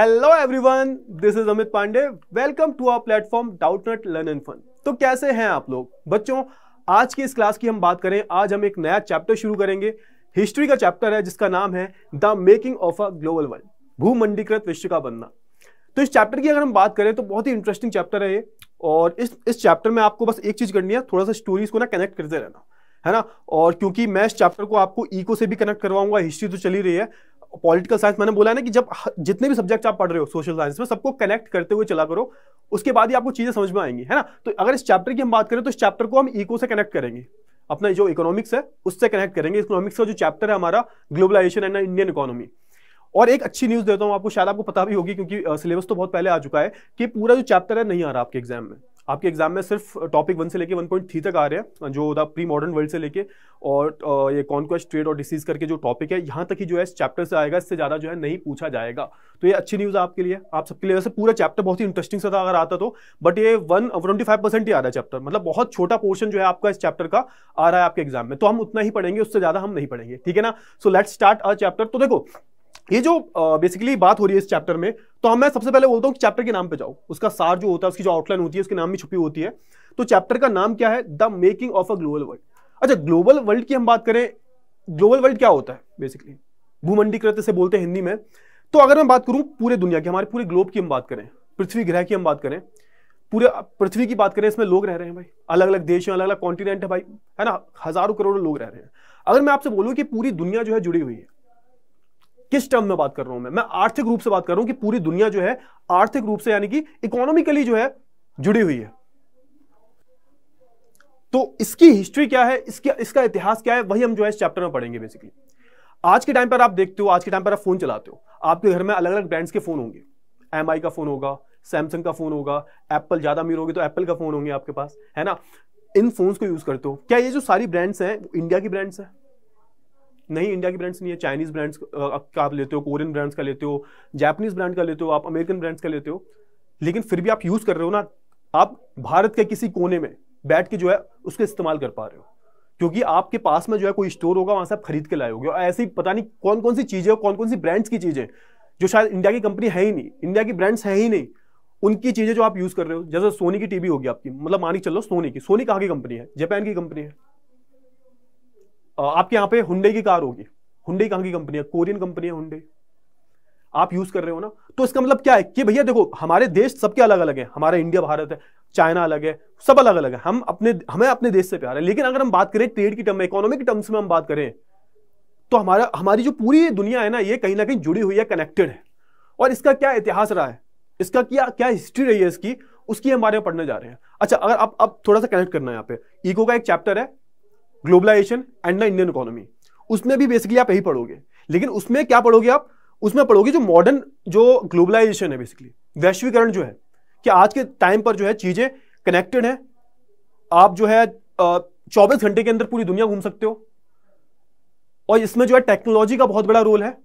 Hello everyone this is Amit Pandey welcome to our platform Doubtnut learn and fun तो कैसे हैं आप लोग बच्चों आज की इस क्लास की हम बात करें आज हम एक नया चैप्टर शुरू करेंगे हिस्ट्री का चैप्टर है जिसका नाम है the making of a global world भूमंडीकृत विश्व का बनना तो इस चैप्टर की अगर हम बात करें तो बहुत ही इंटरेस्टिंग चैप्टर है ये और इस इस चैप्टर में आपको बस एक चीज करनी है थोड़ा सा स्टोरीज को ना कनेक्ट करते रहना है ना और क्योंकि मैं इस चैप्टर को आपको ईको से भी कनेक्ट करवाऊंगा हिस्ट्री तो चली रही है पॉलिटिकल साइंस मैंने बोला ना कि जब जितने भी सब्जेक्ट आप पढ़ रहे हो सोशल साइंस में सबको कनेक्ट करते हुए चला करो उसके बाद ही आपको चीज़ें समझ में आएंगी है ना तो अगर इस चैप्टर की हम बात करें तो इस चैप्टर को हम इको से कनेक्ट करेंगे अपना जो इकोनॉमिक्स है उससे कनेक्ट करेंगे इकोनॉमिक्स का जो चैप्टर है हमारा ग्लोबलाइजेशन एंड इंडियन इकोनॉमी और एक अच्छी न्यूज़ देता हूँ आपको शायद आपको पता भी होगी क्योंकि सिलेबस तो बहुत पहले आ चुका है कि पूरा जो चैप्टर है नहीं आ रहा आपके एग्जाम में आपके एग्जाम में सिर्फ टॉपिक वन से लेके वन पॉइंट थ्री तक आ रहे हैं जो द प्री मॉडर्न वर्ल्ड से लेके और ये कॉन्क्वेस्ट ट्रेड और डिसीज करके जो टॉपिक है यहाँ तक ही जो है इस चैप्टर से आएगा इससे ज़्यादा जो है नहीं पूछा जाएगा तो ये अच्छी न्यूज़ आपके लिए आप सबके लिए वैसे पूरा चैप्टर बहुत ही इंटरेस्टिंग सा था अगर आता तो बट ये वन ट्वेंटी फाइव परसेंट ही आ रहा है चैप्टर मतलब बहुत छोटा पोर्शन जो है आपका इस चैप्टर का आ रहा है आपके एग्जाम में तो हम उतना ही पढ़ेंगे उससे ज़्यादा हम नहीं पढ़ेंगे ठीक है ना so let's start a chapter तो देखो ये जो बेसिकली uh, बात हो रही है इस चैप्टर में तो मैं सबसे पहले बोलता हूँ चैप्टर के नाम पे जाओ उसका सार जो होता है उसकी जो आउटलाइन होती है उसके नाम में छुपी होती है तो चैप्टर का नाम क्या है the making of a global world अच्छा ग्लोबल वर्ल्ड की हम बात करें ग्लोबल वर्ल्ड क्या होता है बेसिकली भूमंडीकृत से बोलते हैं हिंदी में तो अगर मैं बात करूँ पूरे दुनिया की हमारे पूरे ग्लोब की हम बात करें पृथ्वी ग्रह की हम बात करें पूरे पृथ्वी की बात करें इसमें लोग रह रहे हैं भाई अलग अलग देश हैं अलग अलग कॉन्टिनेंट है भाई है ना हजारों करोड़ों लोग रह रहे हैं अगर मैं आपसे बोलूँ कि पूरी दुनिया जो है जुड़ी हुई है किस टर्म में बात कर रहा हूं मैं मैं आर्थिक रूप से बात कर रहा हूं कि पूरी दुनिया जो है आर्थिक रूप से यानी कि इकोनॉमिकली जो है जुड़ी हुई है तो इसकी हिस्ट्री क्या है इसकी इसका इतिहास क्या है वही हम जो है इस चैप्टर में पढ़ेंगे बेसिकली आज के टाइम पर आप देखते हो आज के टाइम पर आप फोन चलाते हो आपके घर में अलग अलग ब्रांड्स के फोन होंगे एम का फोन होगा सैमसंग का फोन होगा एप्पल ज्यादा अमीर होगी तो एप्पल का फोन होंगे आपके पास है ना इन फोन्स को यूज करते हो क्या ये जो सारी ब्रांड्स हैं वो इंडिया की ब्रांड्स हैं नहीं इंडिया की ब्रांड्स नहीं है चाइनीज़ ब्रांड्स का आप लेते हो कोरियन ब्रांड्स का लेते हो जापानीज़ ब्रांड का लेते हो आप अमेरिकन ब्रांड्स का लेते हो लेकिन फिर भी आप यूज़ कर रहे हो ना आप भारत के किसी कोने में बैठ के जो है उसका इस्तेमाल कर पा रहे हो क्योंकि आपके पास में जो है कोई स्टोर होगा वहां से आप खरीद के लाए होगे और ऐसी पता नहीं कौन कौन सी चीज़ें कौन कौन सी ब्रांड्स की चीज़ें जो शायद इंडिया की कंपनी है ही नहीं इंडिया की ब्रांड्स है ही नहीं उनकी चीज़ें जो आप यूज़ कर रहे हो जैसे सोनी की टीवी होगी आपकी मतलब मानी चलो सोनी की सोनी कहाँ की कंपनी है जापान की कंपनी है आपके यहाँ पे हुंडई की कार होगी हुंडई कहाँ की कंपनी है कोरियन कंपनी है हुंडई आप यूज कर रहे हो ना तो इसका मतलब क्या है कि भैया देखो हमारे देश सबके अलग अलग है हमारा इंडिया भारत है चाइना अलग है सब अलग अलग है हम अपने हमें अपने देश से प्यार है लेकिन अगर हम बात करें ट्रेड की टर्म में इकोनॉमिक टर्म्स में हम बात करें तो हमारा हमारी जो पूरी दुनिया है ना ये कहीं ना कहीं जुड़ी हुई है कनेक्टेड है और इसका क्या इतिहास रहा है इसका क्या क्या हिस्ट्री रही है इसकी उसकी हम बारे में पढ़ने जा रहे हैं अच्छा अगर आप अब थोड़ा सा कनेक्ट करना है यहाँ पे ईको का एक चैप्टर है globalisation and the Indian economy उसमें भी बेसिकली आप यही पढ़ोगे लेकिन उसमें क्या पढ़ोगे आप उसमें पढ़ोगे जो मॉडर्न जो ग्लोबलाइजेशन है बेसिकली वैश्वीकरण जो है कि आज के टाइम पर जो है चीज़ें कनेक्टेड है आप जो है चौबीस घंटे के अंदर पूरी दुनिया घूम सकते हो और इसमें जो है टेक्नोलॉजी का बहुत बड़ा रोल है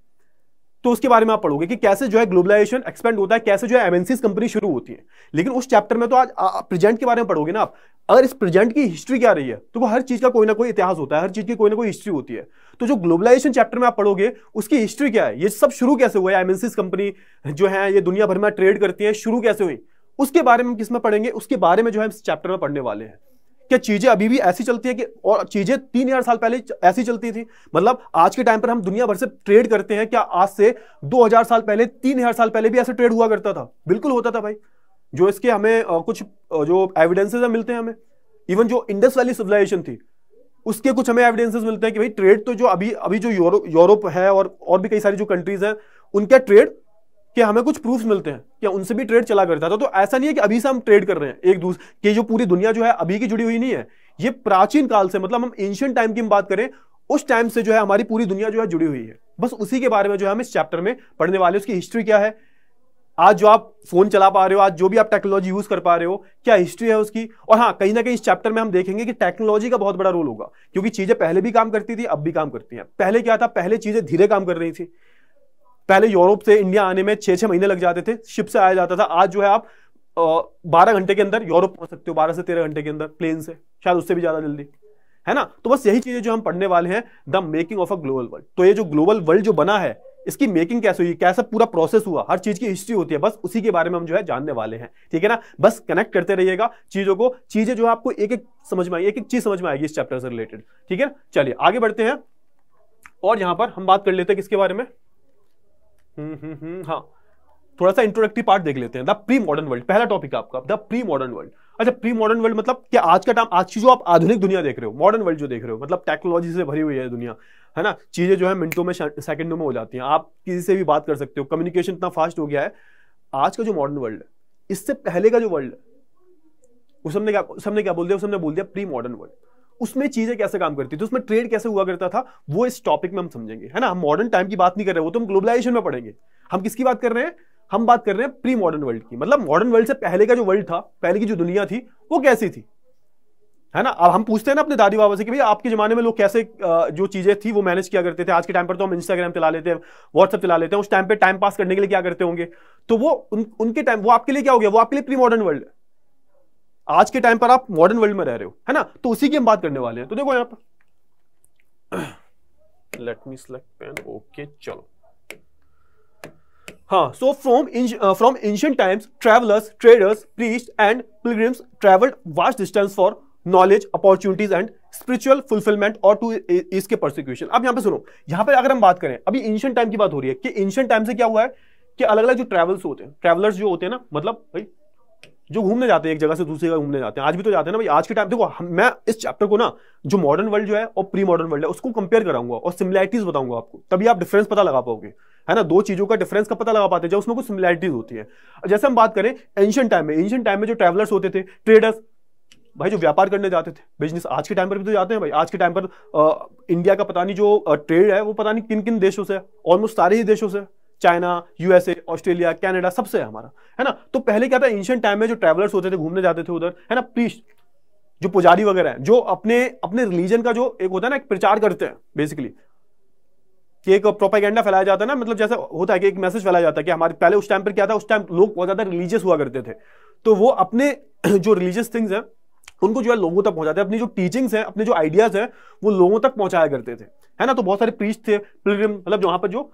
तो उसके बारे में आप पढ़ोगे कि कैसे जो है ग्लोबलाइजेशन एक्सपेंड होता है कैसे जो है एमएनसीज कंपनी शुरू होती है लेकिन उस चैप्टर में तो आज प्रेजेंट के बारे में पढ़ोगे ना आप अगर इस प्रेजेंट की हिस्ट्री क्या रही है तो हर चीज का कोई ना कोई इतिहास होता है हर चीज की कोई ना कोई हिस्ट्री होती है तो जो ग्लोबलाइजेशन चैप्टर में आप पढ़ोगे उसकी हिस्ट्री क्या है ये सब शुरू कैसे हुआ है एमएनसीज कंपनी जो है ये दुनिया भर में ट्रेड करती है शुरू कैसे हुई उसके बारे में हम किस में पढ़ेंगे उसके बारे में जो है इस चैप्टर में पढ़ने वाले हैं कि चीजें अभी भी ऐसी चलती है कि और चीजें तीन हजार साल पहले ऐसी चलती थी मतलब आज के टाइम पर हम दुनिया भर से ट्रेड करते हैं क्या आज से दो हजार साल पहले तीन हजार साल पहले भी ऐसे ट्रेड हुआ करता था बिल्कुल होता था भाई जो इसके हमें कुछ जो एविडेंसेज है मिलते हैं हमें इवन जो इंडस वैली सिविलाइजेशन थी उसके कुछ हमें एविडेंसेज मिलते हैं कि भाई ट्रेड तो जो अभी अभी जो यूरोप यूरोप है और और भी कई सारी जो कंट्रीज हैं उनका ट्रेड कि हमें कुछ प्रूफ मिलते हैं कि उनसे भी ट्रेड चला करता था तो ऐसा नहीं है कि अभी से हम ट्रेड कर रहे हैं एक दूसरे कि जो पूरी दुनिया जो है अभी की जुड़ी हुई नहीं है ये प्राचीन काल से मतलब हम एंशियंट टाइम की हम बात करें उस टाइम से जो है हमारी पूरी दुनिया जो है जुड़ी हुई है बस उसी के बारे में जो है हम इस चैप्टर में पढ़ने वाले उसकी हिस्ट्री क्या है आज जो आप फोन चला पा रहे हो आज जो भी आप टेक्नोलॉजी यूज कर पा रहे हो क्या हिस्ट्री है उसकी और हाँ कहीं ना कहीं इस चैप्टर में हम देखेंगे कि टेक्नोलॉजी का बहुत बड़ा रोल होगा क्योंकि चीजें पहले भी काम करती थी अब भी काम करती हैं पहले क्या था पहले चीजें धीरे काम कर रही थी पहले यूरोप से इंडिया आने में छह छह महीने लग जाते थे शिप से आया जाता था आज जो है आप बारह घंटे के अंदर यूरोप पहुंच सकते हो बारह से तेरह घंटे के अंदर प्लेन से शायद उससे भी ज़्यादा जल्दी है ना तो बस यही चीज़ें जो हम पढ़ने वाले हैं the making of a global world तो ये जो ग्लोबल वर्ल्ड जो बना है इसकी मेकिंग कैसे हुई कैसा पूरा प्रोसेस हुआ हर चीज की हिस्ट्री होती है बस उसी के बारे में हम जो है जानने वाले हैं ठीक है ना बस कनेक्ट करते रहिएगा चीजों को चीजें जो है आपको एक एक समझ में आई एक एक चीज समझ में आएगी इस चैप्टर से रिलेटेड ठीक है ना चलिए आगे बढ़ते हैं और यहां पर हम बात कर लेते हैं किसके बारे में हम्म, हम्म, हम्म। हाँ थोड़ा सा इंट्रोडक्टिव पार्ट देख लेते हैं द प्री मॉडर्न वर्ल्ड पहला टॉपिक आपका द प्री मॉडर्न वर्ल्ड अच्छा प्री मॉडर्न वर्ल्ड मतलब क्या आज का टाइम आज की जो आप आधुनिक दुनिया देख रहे हो मॉडर्न वर्ल्ड जो देख रहे हो मतलब टेक्नोलॉजी से भरी हुई है दुनिया है ना चीजें जो है मिनटों में सेकंडों में हो जाती हैं आप किसी से भी बात कर सकते हो कम्युनिकेशन इतना फास्ट हो गया है आज का जो मॉडर्न वर्ल्ड है इससे पहले का जो वर्ल्ड है उस हमने क्या उस हमने क्या बोल दिया उस हमने बोल दिया प्री मॉडर्न वर्ल्ड उसमें चीजें कैसे काम करती थी उसमें ट्रेड कैसे हुआ करता था वो इस टॉपिक में हम समझेंगे है ना हम मॉडर्न टाइम की बात नहीं कर रहे वो तो हम ग्लोबलाइजेशन में पढ़ेंगे हम किसकी बात कर रहे हैं हम बात कर रहे हैं प्री मॉडर्न वर्ल्ड की मतलब मॉडर्न वर्ल्ड से पहले का जो वर्ल्ड था पहले की जो दुनिया थी वो कैसी थी है ना अब हम पूछते हैं ना अपने दादी बाबा से कि भाई आपके जमाने में लोग कैसे जो चीजें थी वो मैनेज किया करते थे आज के टाइम पर तो हम इंस्टाग्राम चला लेते हैं व्हाट्सअप चला लेते हैं उस टाइम पे टाइम पास करने के लिए क्या करते होंगे तो वो उन, उनके टाइम वो आपके लिए क्या हो गया वो आपके लिए प्री मॉडर्न वर्ल्ड है आज के टाइम पर आप मॉडर्न वर्ल्ड में रह रहे हो है ना तो उसी की हम बात करने वाले हैं तो देखो यहां पर let me select pen okay चलो हाँ so from from ancient times travellers traders priest and pilgrims travelled vast distance for knowledge opportunities and spiritual fulfilment और टू इसके परसिक्यूशन अब यहां पे सुनो यहां पे अगर हम बात करें अभी एंशियंट टाइम की बात हो रही है कि एंशियंट टाइम से क्या हुआ है कि अलग अलग जो ट्रेवल्स होते हैं ट्रेवलर्स जो होते हैं ना मतलब भाई जो घूमने जाते हैं एक जगह से दूसरी जगह घूमने जाते हैं आज भी तो जाते हैं ना भाई आज के टाइम देखो हम, मैं इस चैप्टर को ना जो मॉडर्न वर्ल्ड जो है और प्री मॉडर्न वर्ल्ड है उसको कंपेयर कराऊंगा और सिमिलैरिटीज बताऊंगा आपको तभी आप डिफरेंस पता लगा पाओगे है ना दो चीजों का डिफरेंस का पता लगा पाते हैं जब उसमें कुछ सिमिलैरिटीज होती है जैसे हम बात करें एंशियंट टाइम में एंशियंट टाइम में जो ट्रेवलर्स होते थे ट्रेडर्स भाई जो व्यापार करने जाते थे बिजनेस आज के टाइम पर भी तो जाते हैं भाई आज के टाइम पर आ, इंडिया का पता नहीं जो ट्रेड है वो पता नहीं किन किन देशों से ऑलमोस्ट सारे ही देशों से चाइना यूएसए ऑस्ट्रेलिया कनाडा सबसे है हमारा है ना तो पहले क्या था एंशियंट टाइम में जो ट्रैवलर्स होते थे घूमने जाते थे उधर है ना प्लीज जो पुजारी वगैरह हैं जो अपने अपने रिलीजन का जो एक होता है ना एक प्रचार करते हैं बेसिकली कि एक प्रोपागेंडा फैलाया जाता है ना मतलब जैसा होता है कि एक मैसेज फैलाया जाता है कि हमारे पहले उस टाइम पर क्या था उस टाइम लोग बहुत ज्यादा रिलीजियस हुआ करते थे तो वो अपने जो रिलीजियस थिंग्स हैं उनको जो है लोगों तक पहुंचाते हैं अपनी जो टीचिंग्स हैं अपने जो आइडियाज हैं वो लोगों तक पहुंचाया करते थे है ना तो बहुत सारे प्रीच थे मतलब जहां पर जो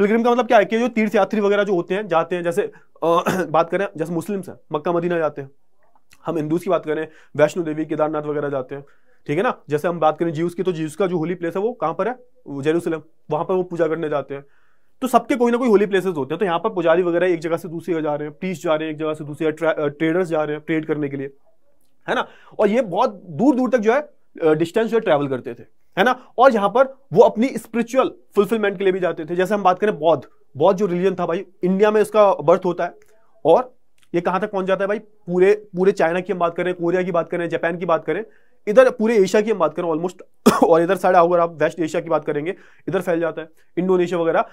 पिलग्रिम का मतलब क्या है कि जो तीर्थ यात्री वगैरह जो होते हैं जाते हैं जैसे आ, बात करें जैसे मुस्लिम्स हैं मक्का मदीना जाते हैं हम हिंदूज की बात करें वैष्णो देवी केदारनाथ वगैरह जाते हैं ठीक है ना जैसे हम बात करें जीवस की तो जीवस का जो होली प्लेस है वो कहाँ पर है जेरूसलम वहाँ पर वो पूजा करने जाते हैं तो सबके कोई ना कोई होली प्लेसेस होते हैं तो यहाँ पर पुजारी वगैरह एक जगह से दूसरी जगह जा रहे हैं प्रीस जा रहे हैं एक जगह से दूसरी जगह ट्रेडर्स जा रहे हैं ट्रेड करने के लिए है ना और ये बहुत दूर दूर तक जो है डिस्टेंस जो ट्रैवल करते थे है ना और यहाँ पर वो अपनी स्पिरिचुअल फुलफिलमेंट के लिए भी जाते थे जैसे हम बात करें बौद्ध बौद्ध जो रिलीजन था भाई इंडिया में उसका बर्थ होता है और ये कहाँ तक पहुंच जाता है भाई पूरे पूरे चाइना की हम बात करें कोरिया की बात करें जापान की बात करें इधर पूरे एशिया की हम बात करें ऑलमोस्ट और इधर साइड अगर आप वेस्ट एशिया की बात करेंगे इधर फैल जाता है इंडोनेशिया वगैरह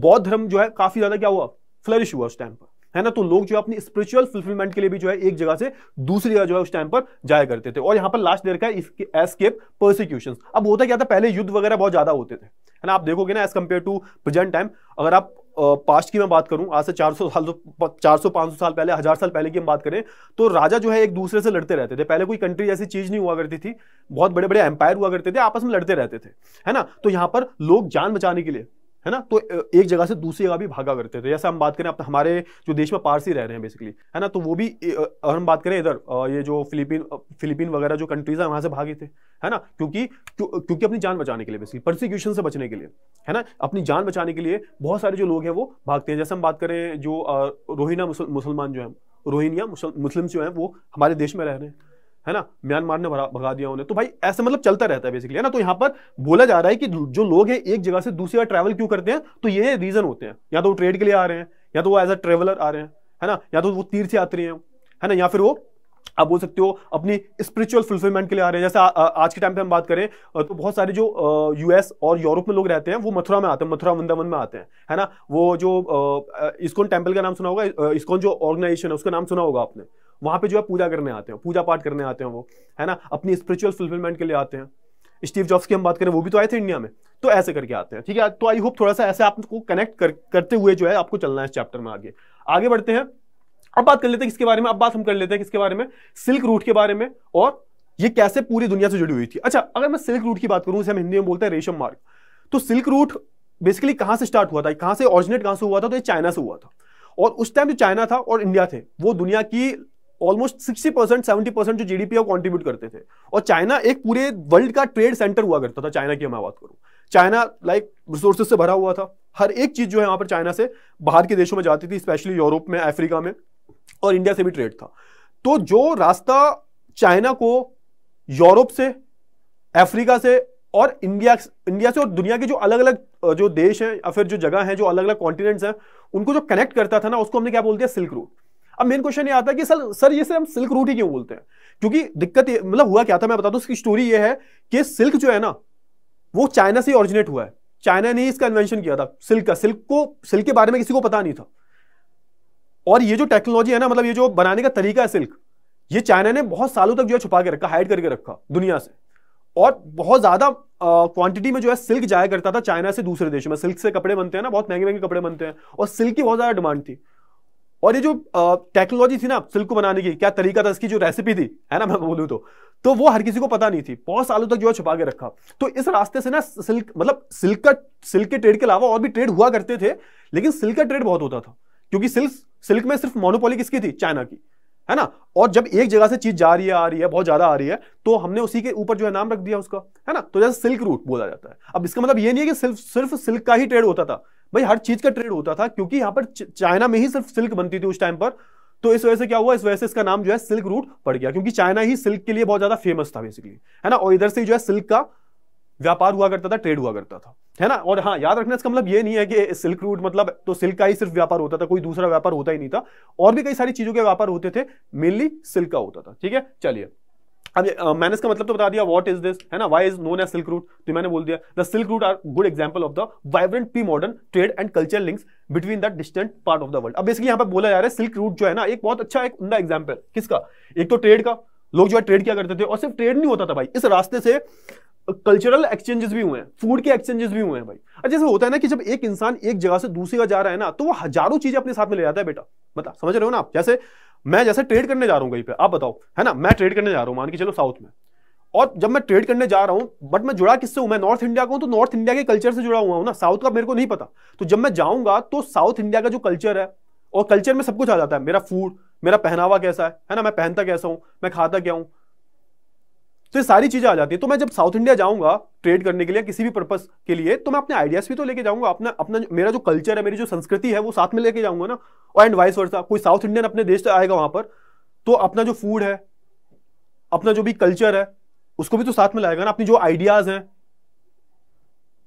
बौद्ध धर्म जो है काफी ज्यादा क्या हुआ फ्लरिश हुआ उस टाइम पर है ना तो लोग जो अपनी स्पिरिचुअल फुलफिलमेंट के लिए भी जो है एक जगह से दूसरी जगह जो है उस टाइम पर जाया करते थे और यहां पर लास्ट देर का एस्केप परसिक्यूशन अब होता क्या था पहले युद्ध वगैरह बहुत ज्यादा होते थे है ना आप देखोगे ना as compare to present time अगर आप पास्ट की मैं बात करूं आज से 400 साल चार सौ साल पहले हजार साल पहले की हम बात करें तो राजा जो है एक दूसरे से लड़ते रहते थे पहले कोई कंट्री ऐसी चीज नहीं हुआ करती थी बहुत बड़े बड़े एम्पायर हुआ करते थे आपस में लड़ते रहते थे है ना तो यहां पर लोग जान बचाने के लिए है ना तो एक जगह से दूसरी जगह भी भागा करते थे जैसे हम बात करें तो हमारे जो देश में पारसी रह रहे हैं बेसिकली है ना तो वो भी अगर हम बात करें इधर ये जो फिलीपीन फिलीपीन वगैरह जो कंट्रीज है वहाँ से भागे थे है ना क्योंकि क्योंकि अपनी जान बचाने के लिए बेसिकली प्रोसिक्यूशन से बचने के लिए है ना अपनी जान बचाने के लिए बहुत सारे जो लोग हैं वो भागते हैं जैसे हम बात करें जो रोहिना मुसलमान जो है रोहिंग्या मुस्लिम्स जो हैं वो हमारे देश में रह रहे हैं है ना म्यांमार ने भगा दिया उन्हें तो भाई ऐसे मतलब चलता रहता है बेसिकली है ना तो यहाँ पर बोला जा रहा है कि जो लोग हैं एक जगह से दूसरी जगह ट्रैवल क्यों करते हैं तो ये रीजन होते हैं या तो वो ट्रेड के लिए आ रहे हैं या तो वो एज अ ट्रेवलर आ रहे हैं है ना या तो वो तीर्थ यात्री हैं है ना या फिर वो आप बोल सकते हो अपनी स्पिरिचुअल फुलफिलमेंट के लिए आ रहे हैं जैसे आ, आ, आज के टाइम पे हम बात करें तो बहुत सारे जो यूएस और यूरोप में लोग रहते हैं वो मथुरा में आते हैं मथुरा वृंदावन में आते हैं है ना वो जो इस्कॉन टेम्पल का नाम सुना होगा इस्कॉन जो ऑर्गेनाइजेशन है उसका नाम सुना होगा आपने वहाँ पे जो है पूजा करने आते हैं पूजा पाठ करने आते हैं वो है ना अपनी स्पिरिचुअल फुलफिलमेंट के लिए आते हैं स्टीव जॉब्स की हम बात करें वो भी तो आए थे इंडिया में तो ऐसे करके आते हैं ठीक है तो आई होप थोड़ा सा ऐसे आपको कनेक्ट कर, करते हुए जो है आपको चलना है इस चैप्टर में आगे आगे बढ़ते हैं अब बात कर लेते हैं किसके बारे में अब बात हम कर लेते हैं किसके बारे में सिल्क रूट के बारे में और ये कैसे पूरी दुनिया से जुड़ी हुई थी अच्छा अगर मैं सिल्क रूट की बात करूं हम हिंदी में बोलते हैं रेशम मार्ग तो सिल्क रूट बेसिकली कहां से स्टार्ट हुआ था कहां से ऑरिजिनेट कहां से हुआ था तो ये चाइना से हुआ था और उस टाइम जो चाइना था और इंडिया थे वो दुनिया की almost sixty percent seventy percent जो जीडीपी है कॉन्ट्रीब्यूट करते थे और चाइना एक पूरे वर्ल्ड का ट्रेड सेंटर हुआ करता था चाइना की मैं बात करूं चाइना लाइक रिसोर्सेज से भरा हुआ था हर एक चीज जो है यहाँ पर चाइना से बाहर के देशों में जाती थी स्पेशली यूरोप में अफ्रीका में और इंडिया से भी ट्रेड था तो जो रास्ता चाइना को यूरोप से अफ्रीका से और इंडिया इंडिया से और दुनिया के जो अलग अलग जो देश हैं या फिर जो जगह हैं जो अलग अलग कॉन्टिनेंट्स हैं उनको जो कनेक्ट करता था ना उसको हमने क्या बोलते हैं सिल्क रूट अब मेन क्वेश्चन ये आता है कि सर सर ये सर हम सिल्क रूट ही क्यों बोलते हैं क्योंकि दिक्कत मतलब हुआ क्या था मैं बता दूं उसकी स्टोरी ये है कि सिल्क जो है ना वो चाइना से ऑरिजिनेट हुआ है चाइना ने इसका इन्वेंशन किया था सिल्क का सिल्क को सिल्क के बारे में किसी को पता नहीं था और ये जो टेक्नोलॉजी है ना मतलब ये जो बनाने का तरीका है सिल्क ये चाइना ने बहुत सालों तक जो है छुपा के रखा हाइड करके रखा दुनिया से और बहुत ज्यादा क्वांटिटी में जो है सिल्क जाया करता था चाइना से दूसरे देशों में सिल्क से कपड़े बनते हैं ना बहुत महंगे महंगे कपड़े बनते हैं और सिल्क की बहुत ज्यादा डिमांड थी और ये जो टेक्नोलॉजी थी ना सिल्क को बनाने की क्या तरीका था इसकी जो रेसिपी थी है ना मैं बोलूँ तो तो वो हर किसी को पता नहीं थी बहुत सालों तक जो है छुपा के रखा तो इस रास्ते से ना सिल्क मतलब सिल्क का सिल्क के ट्रेड के अलावा और भी ट्रेड हुआ करते थे लेकिन सिल्क का ट्रेड बहुत होता था क्योंकि सिल्क सिल्क में सिर्फ मोनोपोली किसकी थी चाइना की है ना और जब एक जगह से चीज जा रही है आ रही है बहुत ज्यादा आ रही है तो हमने उसी के ऊपर जो है नाम रख दिया उसका है ना तो जैसे सिल्क रूट बोला जाता है अब इसका मतलब ये नहीं है कि सिर्फ सिर्फ सिल्क का ही ट्रेड होता था भाई हर चीज का ट्रेड होता था क्योंकि यहां पर चाइना में ही सिर्फ सिल्क बनती थी उस टाइम पर तो इस वजह से क्या हुआ इस वजह से इसका नाम जो है सिल्क रूट पड़ गया क्योंकि चाइना ही सिल्क के लिए बहुत ज्यादा फेमस था बेसिकली है ना और इधर से जो है सिल्क का व्यापार हुआ करता था ट्रेड हुआ करता था है ना और हाँ याद रखना इसका मतलब ये नहीं है कि सिल्क रूट मतलब तो सिल्क का ही सिर्फ व्यापार होता था कोई दूसरा व्यापार होता ही नहीं था और भी कई सारी चीजों के व्यापार होते थे मेनली सिल्क का होता था ठीक है चलिए अब मैंने इसका मतलब तो बता दिया व्हाट इज दिस है ना why is known as silk route तो मैंने बोल दिया the silk route are good example of the vibrant pre modern trade and culture links between the distant part of the world अब इसलिए यहाँ पर बोला जा रहा है सिल्क रूट जो है ना एक बहुत अच्छा एक उमदा एग्जाम्पल किसका एक तो ट्रेड का लोग जो है ट्रेड किया करते थे और सिर्फ ट्रेड नहीं होता था भाई इस रास्ते से कल्चरल एक्सचेंजेस भी हुए हैं फूड के एक्सचेंजेस भी हुए हैं भाई अच्छा जैसे होता है ना कि जब एक इंसान एक जगह से दूसरी जगह जा रहा है ना तो वो हजारों चीजें अपने साथ में ले जाता है बेटा बता समझ रहे हो ना आप जैसे मैं जैसे ट्रेड करने जा रहा हूँ कहीं पे आप बताओ है ना मैं ट्रेड करने जा रहा हूँ मान के चलो साउथ में और जब मैं ट्रेड करने जा रहा हूँ बट मैं जुड़ा किससे हूँ मैं नॉर्थ इंडिया का हूँ तो नॉर्थ इंडिया के कल्चर से जुड़ा हुआ हूँ ना साउथ का मेरे को नहीं पता तो जब मैं जाऊँगा तो साउथ इंडिया का जो कल्चर है और कल्चर में सब कुछ आ जाता है मेरा फूड मेरा पहनावा कैसा है है ना मैं पहनता कैसा हूँ मैं खाता क्या हूँ तो ये सारी चीजें आ जाती है तो मैं जब साउथ इंडिया जाऊंगा ट्रेड करने के लिए किसी भी पर्पज के लिए तो मैं अपने आइडियाज भी तो लेके जाऊंगा अपना अपना मेरा जो कल्चर है मेरी जो संस्कृति है वो साथ में लेके जाऊंगा ना और एंड वाइस वर्सा कोई साउथ इंडियन अपने देश से आएगा वहां पर तो अपना जो फूड है अपना जो भी कल्चर है उसको भी तो साथ में लाएगा ना अपनी जो आइडियाज हैं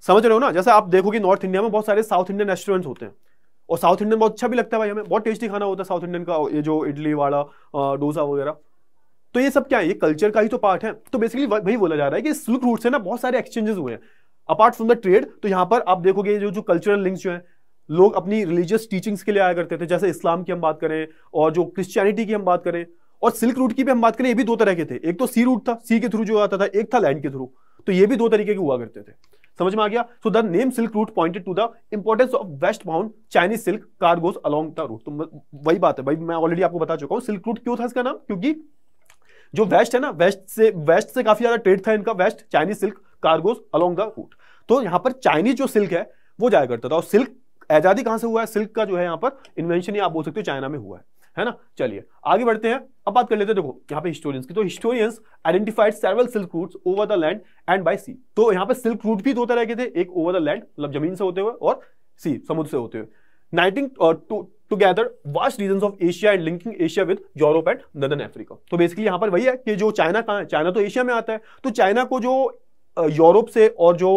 समझ रहे हो ना जैसे आप देखोगे नॉर्थ इंडिया में बहुत सारे साउथ इंडियन रेस्टोरेंट्स होते हैं और साउथ इंडियन बहुत अच्छा भी लगता है भाई हमें बहुत टेस्टी खाना होता है साउथ इंडियन का ये जो इडली वाला डोसा वगैरह तो ये सब क्या है ये कल्चर का ही तो पार्ट है तो बेसिकली वही बोला जा रहा है कि सिल्क रूट से ना बहुत सारे एक्सचेंजेस हुए हैं अपार्ट फ्रॉम द ट्रेड तो यहाँ पर आप देखोगे जो जो कल्चरल लिंक्स जो हैं लोग अपनी रिलीजियस टीचिंग्स के लिए आया करते थे जैसे इस्लाम की हम बात करें और जो क्रिश्चियनिटी की हम बात करें और सिल्क रूट की भी हम बात करें ये भी दो तरह के थे एक तो सी रूट था सी के थ्रू जो आता था एक था लैंड के थ्रू तो ये भी दो तरीके के हुआ करते थे समझ में आ गया so the name silk route pointed to the importance of westbound Chinese silk cargoes along the route तो वही बात है भाई मैं ऑलरेडी आपको बता चुका हूँ सिल्क रूट क्यों था इसका नाम क्योंकि जो वेस्ट है ना वेस्ट से वेस्ट से काफी ज्यादा ट्रेड था इनका west Chinese silk cargoes along the route तो यहां पर चाइनीज जो सिल्क है वो जाया करता था और सिल्क आजादी कहां से हुआ है सिल्क का जो है यहां पर इन्वेंशन ही आप बोल सकते हो चाइना में हुआ है है ना चलिए आगे बढ़ते हैं अब बात कर लेते हैं देखो यहां पे हिस्टोरियंस की तो historians identified several silk routes over the land and by sea तो यहाँ पे सिल्क रूट भी दो तरह के थे एक ओवर द लैंड मतलब जमीन से होते हुए और सी समुद्र से होते हुए knitting together vast region of Asia and linking Asia with Europe and northern Africa तो बेसिकली यहां पर वही है कि जो चाइना कहाँ है चाइना तो एशिया में आता है तो चाइना को जो यूरोप uh, से और जो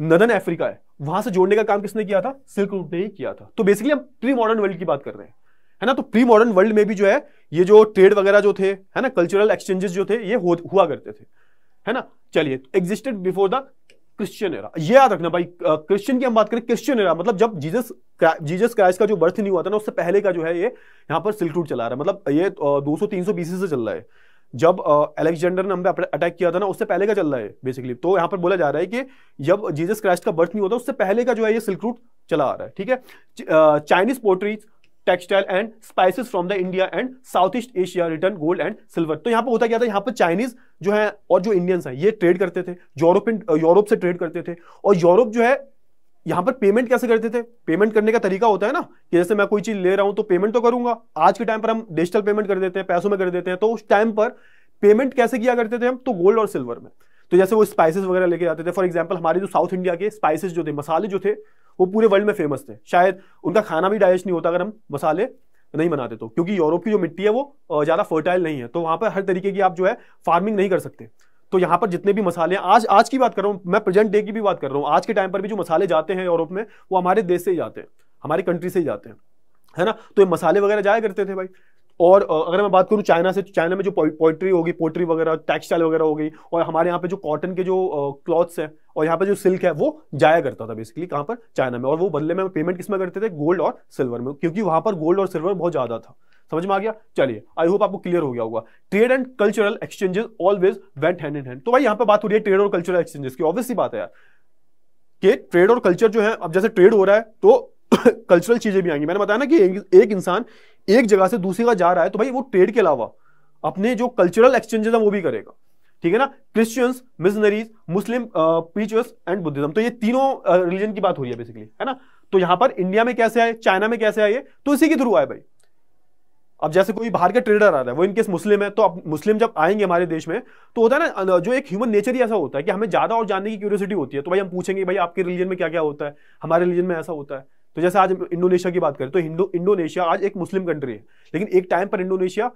नदन अफ्रीका है वहां से जोड़ने का काम किसने किया था सिल्क रूट ने ही किया था तो बेसिकली हम प्री मॉडर्न वर्ल्ड की बात कर रहे हैं है ना तो प्री मॉडर्न वर्ल्ड में भी जो है ये जो ट्रेड वगैरह जो थे है ना कल्चरल एक्सचेंजेस जो थे ये हुआ करते थे है ना चलिए existed before the Christian era ये याद रखना भाई क्रिश्चियन की हम बात करें क्रिश्चियन एरा मतलब जब जीसस जीसस क्राइस्ट का जो बर्थ नहीं हुआ था ना उससे पहले का जो है ये यहाँ पर सिल्क रूट चला रहा है मतलब ये दो सौ तीन सौ बीसी से चल रहा है जब अलेक्जेंडर ने हम पे अटैक किया था ना उससे पहले का चल रहा है बेसिकली तो यहाँ पर बोला जा रहा है कि जब जीजस क्राइस्ट का बर्थ नहीं होता उससे पहले का जो है ये सिल्क रूट चला आ रहा है ठीक है Chinese potteries textile and spices from the India and South East Asia return gold and silver तो यहाँ पर होता क्या था यहाँ पर चाइनीज जो है और जो इंडियंस हैं ये ट्रेड करते थे यूरोपियन यूरोप से ट्रेड करते थे और यूरोप जो है यहां पर पेमेंट कैसे करते थे पेमेंट करने का तरीका होता है ना कि जैसे मैं कोई चीज ले रहा हूं तो पेमेंट तो करूंगा आज के टाइम पर हम डिजिटल पेमेंट कर देते हैं पैसों में कर देते हैं तो उस टाइम पर पेमेंट कैसे किया करते थे हम तो गोल्ड और सिल्वर में तो जैसे वो स्पाइसेस वगैरह लेके जाते थे फॉर एग्जाम्पल हमारे जो साउथ इंडिया के स्पाइसेस जो थे मसाले जो थे वो पूरे वर्ल्ड में फेमस थे शायद उनका खाना भी डाइजेस्ट नहीं होता अगर हम मसाले नहीं बनाते तो क्योंकि यूरोप की जो मिट्टी है वो ज़्यादा फर्टाइल नहीं है तो वहाँ पर हर तरीके की आप जो है फार्मिंग नहीं कर सकते तो यहाँ पर जितने भी मसाले आज आज की बात कर रहा हूँ मैं प्रेजेंट डे की भी बात कर रहा हूँ आज के टाइम पर भी जो मसाले जाते हैं यूरोप में वो हमारे देश से ही जाते हैं हमारी कंट्री से ही जाते हैं है ना तो ये मसाले वगैरह जाया करते थे भाई और अगर मैं बात करूँ चाइना से तो चाइना में जो पोइट्री होगी पोट्री वगैरह टेक्सटाइल वगैरह हो गई और हमारे यहाँ पे जो कॉटन के जो क्लॉथ्स है और यहाँ पे जो सिल्क है वो जाया करता था बेसिकली कहाँ पर चाइना में और वो बदले में पेमेंट किस में करते थे गोल्ड और सिल्वर में क्योंकि वहाँ पर गोल्ड और सिल्वर बहुत ज़्यादा था समझ में आ गया चलिए आई होप आपको क्लियर हो गया होगा trade and cultural exchanges always went hand in hand तो भाई यहाँ पे बात हो रही है ट्रेड और कल्चरल एक्सचेंजेस की ऑब्वियसली बात है यार कि ट्रेड और कल्चर जो है अब जैसे ट्रेड हो रहा है तो कल्चरल चीजें भी आएंगी मैंने बताया ना कि एक इंसान एक जगह से दूसरी जगह जा रहा है तो भाई वो ट्रेड के अलावा अपने जो कल्चरल एक्सचेंजेस है वो भी करेगा ठीक है ना Christians missionaries Muslim preachers and Buddhism तो ये तीनों रिलीजन की बात हो रही है बेसिकली है ना तो यहां पर इंडिया में कैसे आए चाइना में कैसे आए तो इसी के थ्रू आए भाई अब जैसे कोई बाहर का ट्रेडर आ रहा है वो इनकेस मुस्लिम है तो अब मुस्लिम जब आएंगे हमारे देश में तो होता है ना जो एक ह्यूमन नेचर ही ऐसा होता है कि हमें ज्यादा और जानने की क्यूरियोसिटी होती है तो भाई हम पूछेंगे भाई आपके रिलीजन में क्या क्या होता है हमारे रिलीजन में ऐसा होता है तो जैसे आज इंडोनेशिया की बात करें तो इंडोनेशिया आज एक मुस्लिम कंट्री है लेकिन एक टाइम पर इंडोनेशिया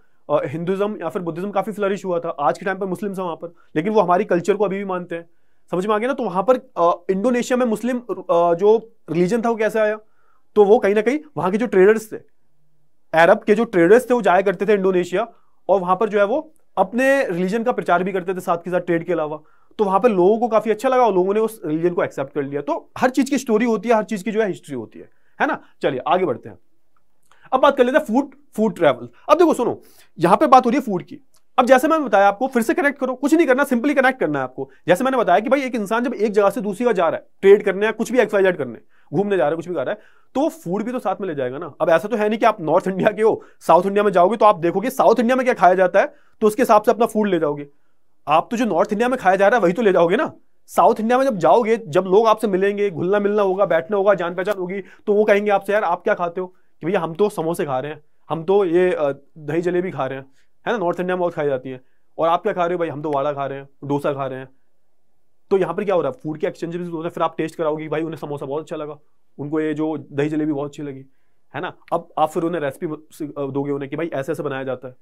हिंदुज़म या फिर बुद्धिज़्म काफ़ी फ्लरिश हुआ था आज के टाइम पर मुस्लिम हैं वहां पर लेकिन वो हमारी कल्चर को अभी भी मानते हैं समझ में आ गया ना तो वहां पर इंडोनेशिया में मुस्लिम जो रिलीजन था वो कैसे आया तो वो कहीं ना कहीं वहां के जो ट्रेडर्स थे अरब के जो ट्रेडर्स थे वो जाया करते थे इंडोनेशिया और वहां पर जो है वो अपने रिलीजन का प्रचार भी करते थे साथ के साथ ट्रेड के अलावा तो वहां पर लोगों को काफी अच्छा लगा और लोगों ने उस रिलीजन को एक्सेप्ट कर लिया तो हर चीज की स्टोरी होती है हर चीज की जो है हिस्ट्री होती है है ना चलिए आगे बढ़ते हैं अब बात कर लेते हैं फूड फूड ट्रेवल अब देखो सुनो यहां पर बात हो रही है फूड की अब जैसे मैंने बताया आपको फिर से कनेक्ट करो कुछ नहीं करना सिंपली कनेक्ट करना है आपको जैसे मैंने बताया कि भाई एक इंसान जब एक जगह से दूसरी जगह जा रहा है ट्रेड करने या कुछ भी एक्सरसाइज करने घूमने जा रहा है कुछ भी कर रहा है तो वो फूड भी तो साथ में ले जाएगा ना अब ऐसा तो है नहीं कि आप नॉर्थ इंडिया के हो साउथ इंडिया में जाओगे तो आप देखोगे साउथ इंडिया में क्या खाया जाता है तो उसके हिसाब से अपना फूड ले जाओगे आप तो जो नॉर्थ इंडिया में खाया जा रहा है वही तो ले जाओगे ना साउथ इंडिया में जब जाओगे जब लोग आपसे मिलेंगे घुलना मिलना होगा बैठना होगा जान पहचान होगी तो वो कहेंगे आपसे यार आप क्या खाते हो कि भैया हम तो समोसे खा रहे हैं हम तो ये दही जलेबी खा रहे हैं है ना नॉर्थ इंडिया में बहुत खाई जाती है और आप क्या खा रहे हो भाई हम तो वाड़ा खा रहे हैं डोसा खा रहे हैं तो यहाँ पर क्या हो रहा है फूड के एक्सचेंज भी हो है फिर आप टेस्ट कराओगे भाई उन्हें समोसा बहुत अच्छा लगा उनको ये जो दही जलेबी बहुत अच्छी लगी है ना अब आप फिर उन्हें रेसिपी दोगे उन्हें कि भाई ऐसे ऐसे बनाया जाता है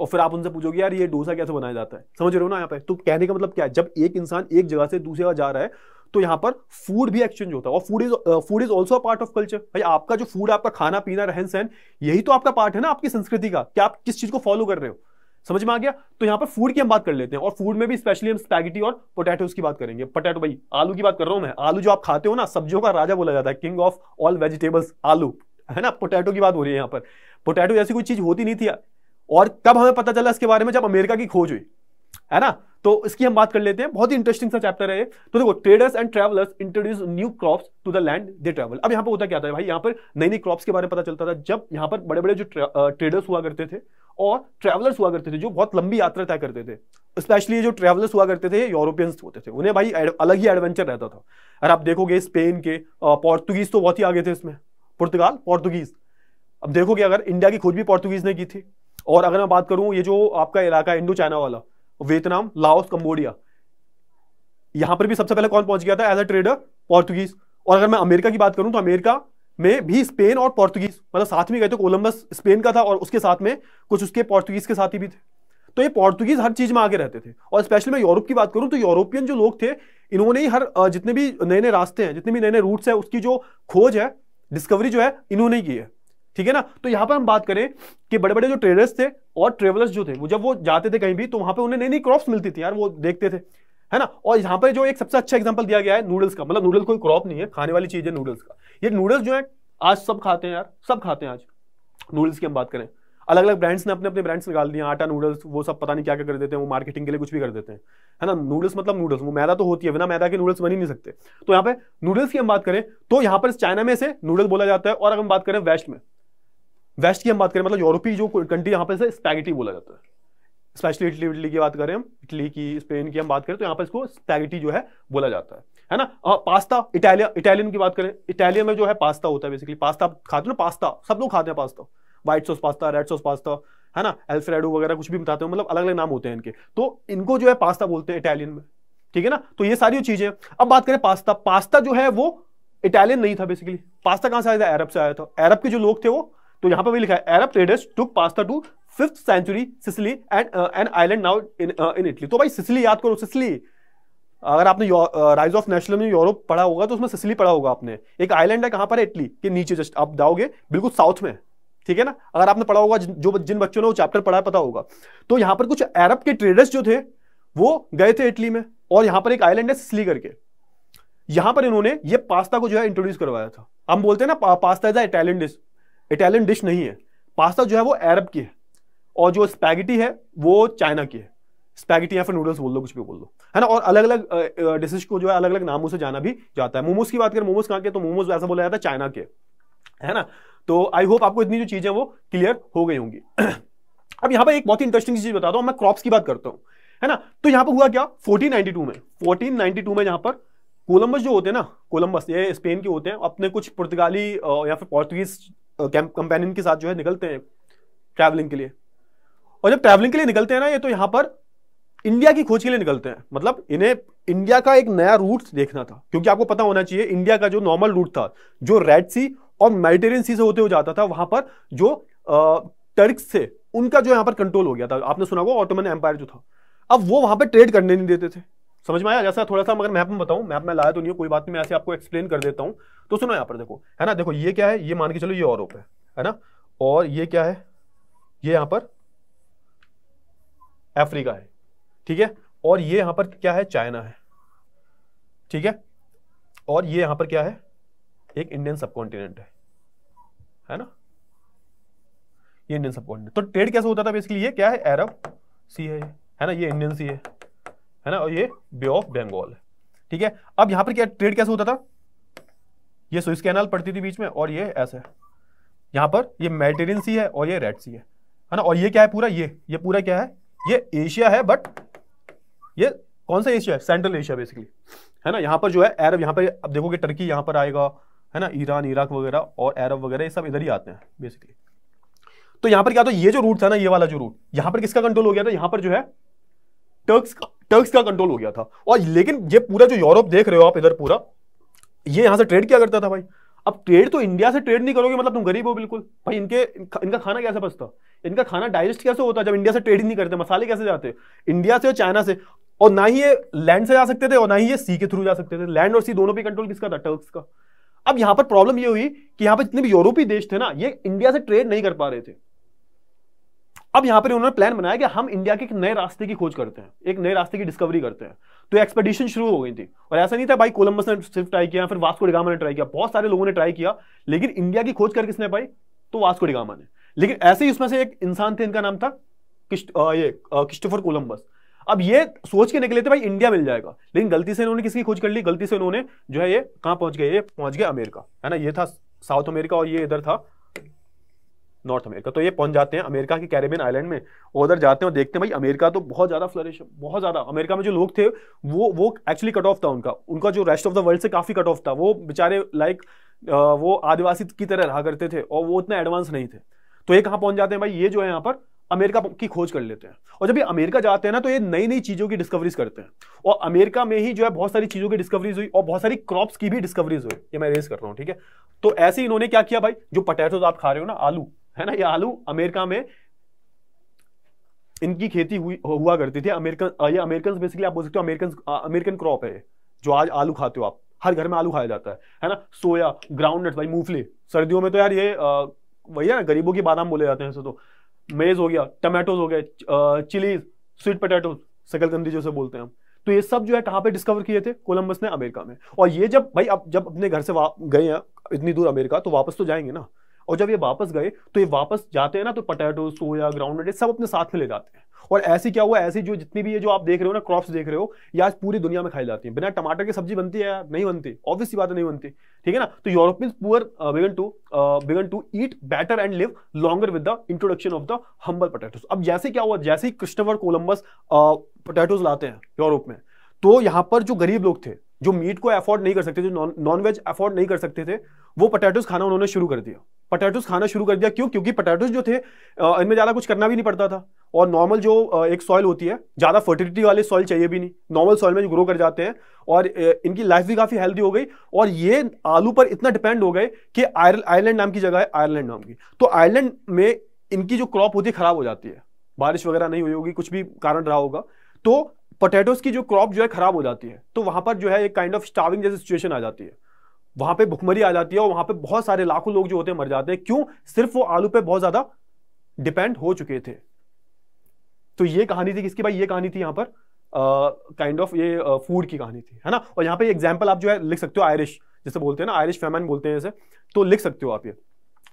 और फिर आप उनसे पूछोगे यार ये डोसा कैसे बनाया जाता है समझ रहे हो ना यहाँ पे तो कहने का मतलब क्या है जब एक इंसान एक जगह से दूसरी जगह जा रहा है तो यहाँ पर फूड भी एक्सचेंज होता है और food is food is also part of culture भाई आपका जो फूड आपका खाना पीना रहन सहन यही तो आपका पार्ट है ना आपकी संस्कृति का कि आप किस चीज को फॉलो कर रहे हो समझ में आ गया तो यहाँ पर फूड की हम बात कर लेते हैं और फूड में भी स्पेशली हम स्पैगेटी और पोटैटोज की बात करेंगे पोटैटो भाई आलू की बात कर रहा हूँ मैं आलू जो आप खाते हो ना सब्जियों का राजा बोला जाता है किंग ऑफ ऑल वेजिटेबल्स आलू है ना पोटैटो की बात हो रही है यहाँ पर पोटैटो जैसी कोई चीज होती नहीं थी और तब हमें पता चला इसके बारे में जब अमेरिका की खोज हुई है ना तो इसकी हम बात कर लेते हैं बहुत ही इंटरेस्टिंग सा चैप्टर है तो देखो traders and travellers introduce new crops to the land they travel अब यहाँ पर होता क्या था भाई यहाँ पर नई नई क्रॉप्स के बारे में पता चलता था जब यहाँ पर बड़े बड़े जो ट्रेडर्स हुआ करते थे और ट्रेवलर्स हुआ करते थे जो बहुत लंबी यात्रा तय करते थे स्पेशली जो ट्रेवलर्स हुआ करते थे यूरोपियंस होते थे उन्हें भाई अलग ही एडवेंचर रहता था अगर आप देखोगे स्पेन के पोर्तुगीज तो बहुत ही आगे थे इसमें पुर्तगाल पोर्तुगीज अब देखोगे अगर इंडिया की खोज भी पोर्तुगीज ने की थी और अगर मैं बात करूं ये जो आपका इलाका इंडो चाइना वाला वियतनाम लाओस कंबोडिया यहां पर भी सबसे पहले कौन पहुंच गया था एज अ ट्रेडर पोर्तुगीज और अगर मैं अमेरिका की बात करूं तो अमेरिका में भी स्पेन और पोर्तुगीज मतलब साथ में गए थे कोलंबस स्पेन का था और उसके साथ में कुछ उसके पोर्तुगीज के साथी भी थे तो ये पोर्तुगीज हर चीज में आगे रहते थे और स्पेशली मैं यूरोप की बात करूं तो यूरोपियन जो लोग थे इन्होंने ही हर जितने भी नए नए रास्ते हैं जितने भी नए नए रूट्स हैं उसकी जो खोज है डिस्कवरी जो है इन्होंने की है ठीक है ना तो यहां पर हम बात करें कि बड़े बड़े जो ट्रेडर्स थे और ट्रेवलर्स जो थे वो जब वो जाते थे कहीं भी तो वहां पर उन्हें नई नई क्रॉप मिलती थी यार वो देखते थे है ना और यहां पर जो एक सबसे अच्छा एग्जाम्पल दिया गया है नूडल्स का मतलब नूडल्स कोई क्रॉप नहीं है खाने वाली चीज है नूडल्स का ये नूडल्स जो है आज सब खाते हैं यार सब खाते हैं आज नूडल्स की हम बात करें अलग अलग ब्रांड्स ने अपने अपने ब्रांड्स निकाल दिए आटा नूडल्स वो सब पता नहीं क्या क्या कर देते हैं वो मार्केटिंग के लिए कुछ भी कर देते हैं है ना नूडल्स मतलब नूडल्स वो मैदा तो होती है बिना मैदा के नूडल्स बन ही नहीं सकते तो यहाँ पे नूडल्स की हम बात करें तो यहाँ पर चाइना में से नूडल्स बोला जाता है और अगर हम बात करें वेस्ट में वेस्ट की हम बात करें मतलब यूरोपीय जो कंट्री यहाँ पे से स्पैगेटी बोला जाता है स्पेशली इटली इटली की बात करें हम इटली की स्पेन की हम बात करें तो यहाँ पर इसको स्पैगेटी जो है बोला जाता है है ना आ, पास्ता इटालिया इटालियन की बात करें इटालिया में जो है पास्ता होता है बेसिकली पास्ता खाते हो ना पास्ता सब लोग खाते हैं pasta white sauce pasta red sauce pasta है ना एल्फ्रेडो वगैरह कुछ भी बताते हैं मतलब अलग अलग नाम होते हैं इनके तो इनको जो है पास्ता बोलते हैं इटालियन में ठीक है ना तो ये सारी चीजें अब बात करें पास्ता पास्ता जो है वो इटालियन नहीं था बेसिकली पास्ता कहाँ से आया था अरब से आया था अरब के जो लोग थे वो तो यहां पर भी लिखा है Arab traders took pasta to fifth century Sicily and an island now in in Italy तो भाई सिसली याद करो सिसली अगर आपने राइज ऑफ नेशनल में यूरोप पढ़ा होगा तो उसमें सिसली पढ़ा होगा आपने एक आइलैंड है कहां पर इटली के नीचे जस्ट आप जाओगे बिल्कुल साउथ में ठीक है ना अगर आपने पढ़ा होगा जो जिन बच्चों ने वो चैप्टर पढ़ा पता होगा तो यहां पर कुछ अरब के ट्रेडर्स जो थे वो गए थे इटली में और यहां पर एक आइलैंड है सिसली करके यहां पर इन्होंने ये पास्ता को जो है इंट्रोड्यूस करवाया था हम बोलते हैं ना pasta is a Italian dish Italian dish नहीं है पास्ता जो है वो अरब की है और जो स्पैगेटी है वो चाइना की है स्पैगेटी या फिर नूडल्स बोल लो कुछ भी बोल लो है ना और अलग अलग डिशेज को जो है अलग अलग नामों से जाना भी जाता है मोमोज की बात करें मोमोज कहाँ के तो मोमोज ऐसा बोला जाता है चाइना के है ना तो आई होप आपको इतनी जो चीजें वो क्लियर हो गई होंगी अब यहाँ पर एक बहुत ही इंटरेस्टिंग चीज बताता हूँ मैं क्रॉप्स की बात करता हूँ है ना तो यहाँ पर हुआ क्या 1492 में 1492 में यहाँ पर कोलंबस जो होते हैं ना कोलंबस ये स्पेन के होते हैं अपने कुछ पुर्तगाली या फिर पोर्तुगीज कैंप कंपेनियन के साथ जो है निकलते हैं ट्रैवलिंग के लिए और जब ट्रैवलिंग के लिए निकलते हैं ना ये तो यहाँ पर इंडिया की खोज के लिए निकलते हैं मतलब इन्हें इंडिया का एक नया रूट देखना था क्योंकि आपको पता होना चाहिए इंडिया का जो नॉर्मल रूट था जो रेड सी और मेडिटेरियन सी से होते हुए जाता था वहां पर जो टर्क्स थे उनका जो यहाँ पर कंट्रोल हो गया था आपने सुना होगा ऑटोमन एम्पायर जो था अब वो वहां पर ट्रेड करने नहीं देते थे समझ में आया जैसा थोड़ा सा मगर मैप में बताऊं मैप में लाया तो नहीं कोई बात नहीं मैं ऐसे आपको एक्सप्लेन कर देता हूं तो सुनो यहाँ पर देखो है ना देखो ये क्या है ये मान के चलो ये यूरोप है है ना और ये क्या है ये यहाँ पर अफ्रीका है ठीक है और ये यहाँ पर क्या है चाइना है ठीक है और ये यहाँ पर क्या है एक इंडियन सब है है ना ये इंडियन सब तो ट्रेड कैसे होता था बेसिकली ये क्या है अरब सी है है ना ये इंडियन सी है है ना और ये बे ऑफ बंगाल है ठीक है अब यहां पर क्या ट्रेड कैसे होता था ये स्विस कैनाल पड़ती थी बीच में और ये ऐसे यहां पर ये मेडिटेरियन सी है और ये रेड सी है है ना और ये क्या है पूरा ये ये पूरा क्या है ये एशिया है बट ये कौन सा एशिया है सेंट्रल एशिया बेसिकली है ना यहां पर जो है अरब यहां पर अब देखोगे टर्की यहां पर आएगा है ना ईरान इराक वगैरह और अरब वगैरह ये सब इधर ही आते हैं बेसिकली तो यहां पर क्या तो ये जो रूट था ना ये वाला जो रूट यहां पर किसका कंट्रोल हो गया था यहां पर जो है टर्क्स का टर्क्स का कंट्रोल हो गया था और लेकिन ये पूरा जो यूरोप देख रहे हो आप इधर पूरा ये यहां से ट्रेड क्या करता था भाई अब ट्रेड तो इंडिया से ट्रेड नहीं करोगे मतलब तुम गरीब हो बिल्कुल भाई इनके इनका खाना कैसे बचता इनका खाना डाइजेस्ट कैसे होता जब इंडिया से ट्रेड ही नहीं करते मसाले कैसे जाते इंडिया से और चाइना से और ना ही ये लैंड से जा सकते थे और ना ही ये सी के थ्रू जा सकते थे लैंड और सी दोनों पे कंट्रोल किसका था टर्क्स का अब यहां पर प्रॉब्लम ये हुई कि यहां पर जितने भी यूरोपीय देश थे ना ये इंडिया से ट्रेड नहीं कर पा रहे थे अब यहां पर उन्होंने प्लान बनाया कि हम इंडिया के एक नए रास्ते की खोज करते हैं एक नए रास्ते की डिस्कवरी करते हैं तो एक्सपेडिशन शुरू हो गई थी और ऐसा नहीं था भाई कोलंबस ने सिर्फ ट्राई किया फिर वास्को डिगामा ने ट्राई किया बहुत सारे लोगों ने ट्राई किया लेकिन इंडिया की खोज कर किसने पाई तो वास्को डिगामा ने लेकिन ऐसे ही उसमें से एक इंसान थे इनका नाम था किस्ट, आ, ये क्रिस्टोफर कोलंबस अब ये सोच के निकले थे भाई इंडिया मिल जाएगा लेकिन गलती से इन्होंने किसकी खोज कर ली गलती से उन्होंने जो है ये कहाँ पहुंच गए ये पहुंच गए अमेरिका है ना ये था साउथ अमेरिका और ये इधर था नॉर्थ अमेरिका तो ये पहुंच जाते हैं अमेरिका के कैरेबियन आइलैंड में उधर जाते हैं और देखते हैं भाई अमेरिका तो बहुत ज़्यादा फ्लरिश बहुत ज़्यादा अमेरिका में जो लोग थे वो वो एक्चुअली कट ऑफ था उनका उनका जो रेस्ट ऑफ द वर्ल्ड से काफ़ी कट ऑफ था वो बेचारे लाइक वो आदिवासी की तरह रहा करते थे और वो उतना एडवांस नहीं थे तो ये कहाँ पहुंच जाते हैं भाई ये जो है यहाँ पर अमेरिका की खोज कर लेते हैं और जब ये अमेरिका जाते हैं ना तो ये नई नई चीज़ों की डिस्कवरीज करते हैं और अमेरिका में ही जो है बहुत सारी चीज़ों की डिस्कवरीज हुई और बहुत सारी क्रॉप्स की भी डिस्कवरीज हुई ये मैं रेस कर रहा हूँ ठीक है तो ऐसे ही इन्होंने क्या किया भाई जो पटेटोज आप खा रहे हो ना आलू है ना ये आलू अमेरिका में इनकी खेती हुई हुआ करती थी अमेरिकन ये अमेरिकन बेसिकली आप बोल सकते हो अमेरिकन अमेरिकन क्रॉप है जो आज आलू खाते हो आप हर घर में आलू खाया जाता है है ना सोया ग्राउंड नट्स भाई मूंगफली सर्दियों में तो यार ये वही है ना गरीबों की बादाम बोले जाते हैं तो मेज हो गया टमाटोज हो गए चिलीज स्वीट पोटैटो सकलकंदी जैसे बोलते हैं हम तो ये सब जो है कहाँ पे डिस्कवर किए थे कोलंबस ने अमेरिका में और ये जब भाई अब जब अपने घर से गए हैं इतनी दूर अमेरिका तो वापस तो जाएंगे ना और जब ये वापस गए तो ये वापस जाते हैं ना तो पटेटो सोया ग्राउंड सब अपने साथ में ले जाते हैं और ऐसी क्या हुआ ऐसी जो जितनी भी ये जो आप देख रहे हो ना क्रॉप्स देख रहे हो या आज पूरी दुनिया में खाई जाती है बिना टमाटर की सब्जी बनती है नहीं बनती ऑब्वियसली बात नहीं बनती ठीक है ना तो European poor began to began to eat better and live longer with the introduction of the humble potatoes अब जैसे क्या हुआ जैसे ही क्रिस्टोफर कोलम्बस पोटैटोज लाते हैं यूरोप में तो यहां पर जो गरीब लोग थे जो मीट को अफोर्ड नहीं कर सकते जो नॉन वेज अफोर्ड नहीं कर सकते थे वो पोटैटोस खाना उन्होंने शुरू कर दिया पटैटोस खाना शुरू कर दिया क्यों क्योंकि पटैटोस जो थे इनमें ज़्यादा कुछ करना भी नहीं पड़ता था और नॉर्मल जो एक सॉइल होती है ज़्यादा फर्टिलिटी वाले सॉइल चाहिए भी नहीं नॉर्मल सॉइल में ग्रो कर जाते हैं और इनकी लाइफ भी काफ़ी हेल्दी हो गई और ये आलू पर इतना डिपेंड हो गए कि आयरलैंड नाम की जगह है आयरलैंड नाम की तो आयरलैंड में इनकी जो क्रॉप होती है ख़राब हो जाती है बारिश वगैरह नहीं हुई होगी कुछ भी कारण रहा होगा तो पोटैटोज की जो क्रॉप जो है ख़राब हो जाती है तो वहाँ पर जो है एक काइंड ऑफ स्टाविंग जैसी सिचुएशन आ जाती है वहां पे भुखमरी आ जाती है और वहां पे बहुत सारे लाखों लोग जो होते हैं मर जाते हैं क्यों सिर्फ वो आलू पे बहुत ज्यादा डिपेंड हो चुके थे तो ये कहानी थी किसकी भाई ये कहानी थी यहां पर kind uh, of kind of ये फूड uh, की कहानी थी है ना और यहाँ पे एग्जाम्पल आप जो है लिख सकते हो आयरिश जैसे बोलते हैं ना आयरिश फेमैन बोलते हैं जैसे तो लिख सकते हो आप ये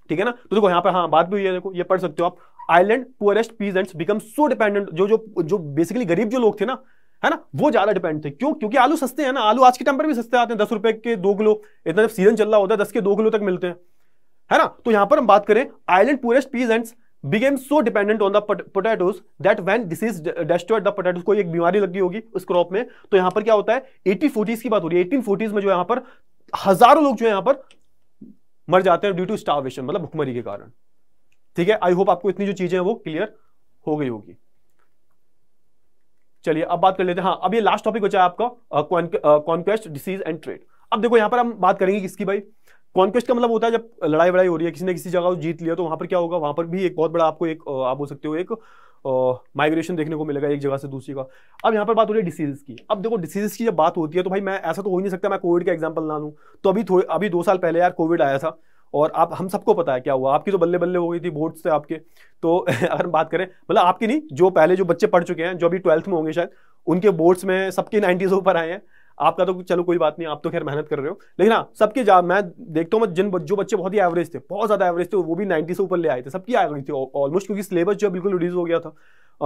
ठीक है ना तो देखो यहाँ पर हाँ बात भी हुई है देखो ये पढ़ सकते हो आप Ireland poorest peasants become so dependent जो जो जो बेसिकली गरीब जो लोग थे ना है ना वो ज्यादा डिपेंड थे क्यों क्योंकि आलू सस्ते हैं ना आलू आज के टाइम पर भी सस्ते आते हैं दस रुपए के दो किलो इतना जब सीजन चल रहा होता है दस के दो किलो तक मिलते हैं है ना तो यहां पर हम बात करें island poorest peasants became so dependent on the potatoes that this is destroyed the potatoes को एक बीमारी लगी होगी उस क्रॉप में तो यहां पर क्या होता है एटीन फोर्टीज की बात हो रही है एटीन फोर्टीज में जो यहां पर हजारों लोग जो है यहां पर मर जाते हैं ड्यू टू स्टार्वेशन मतलब भुखमरी के कारण ठीक है आई होप आपको इतनी जो चीजें हैं वो क्लियर हो गई होगी चलिए अब बात कर लेते हैं हाँ अब ये लास्ट टॉपिक हो जाए आपका कॉन्क्वेस्ट डिसीज एंड ट्रेड अब देखो यहाँ पर हम बात करेंगे किसकी भाई कॉन्क्वेस्ट का मतलब होता है जब लड़ाई वड़ाई हो रही है किसी ने किसी जगह जीत लिया तो वहां पर क्या होगा वहां पर भी एक बहुत बड़ा आपको एक आप हो सकते हो एक माइग्रेशन देखने को मिलेगा एक जगह से दूसरी का अब यहाँ पर बात हो रही है डिसीज की अब देखो डिसीज की जब बात होती है तो भाई मैं ऐसा तो हो ही नहीं सकता मैं कोविड का एग्जाम्पल ना लूँ तो अभी थोड़ी अभी दो साल पहले यार कोविड आया था और आप हम सबको पता है क्या हुआ आपकी तो बल्ले बल्ले हो गई थी बोर्ड से आपके तो अगर हम बात करें मतलब आपकी नहीं जो पहले जो बच्चे पढ़ चुके हैं जो अभी ट्वेल्थ में होंगे शायद उनके बोर्ड्स में सबके नाइन्टीज ऊपर आए हैं आपका तो चलो कोई बात नहीं आप तो खैर मेहनत कर रहे हो लेकिन हाँ सबके जा मैं देखता हूँ जिन जो बच्चे बहुत ही एवरेज थे बहुत ज़्यादा एवरेज थे वो भी नाइन्टी से ऊपर ले आए थे सबकी आ गई थी ऑलमोस्ट क्योंकि सिलेबस जो है बिल्कुल रिड्यूज हो गया था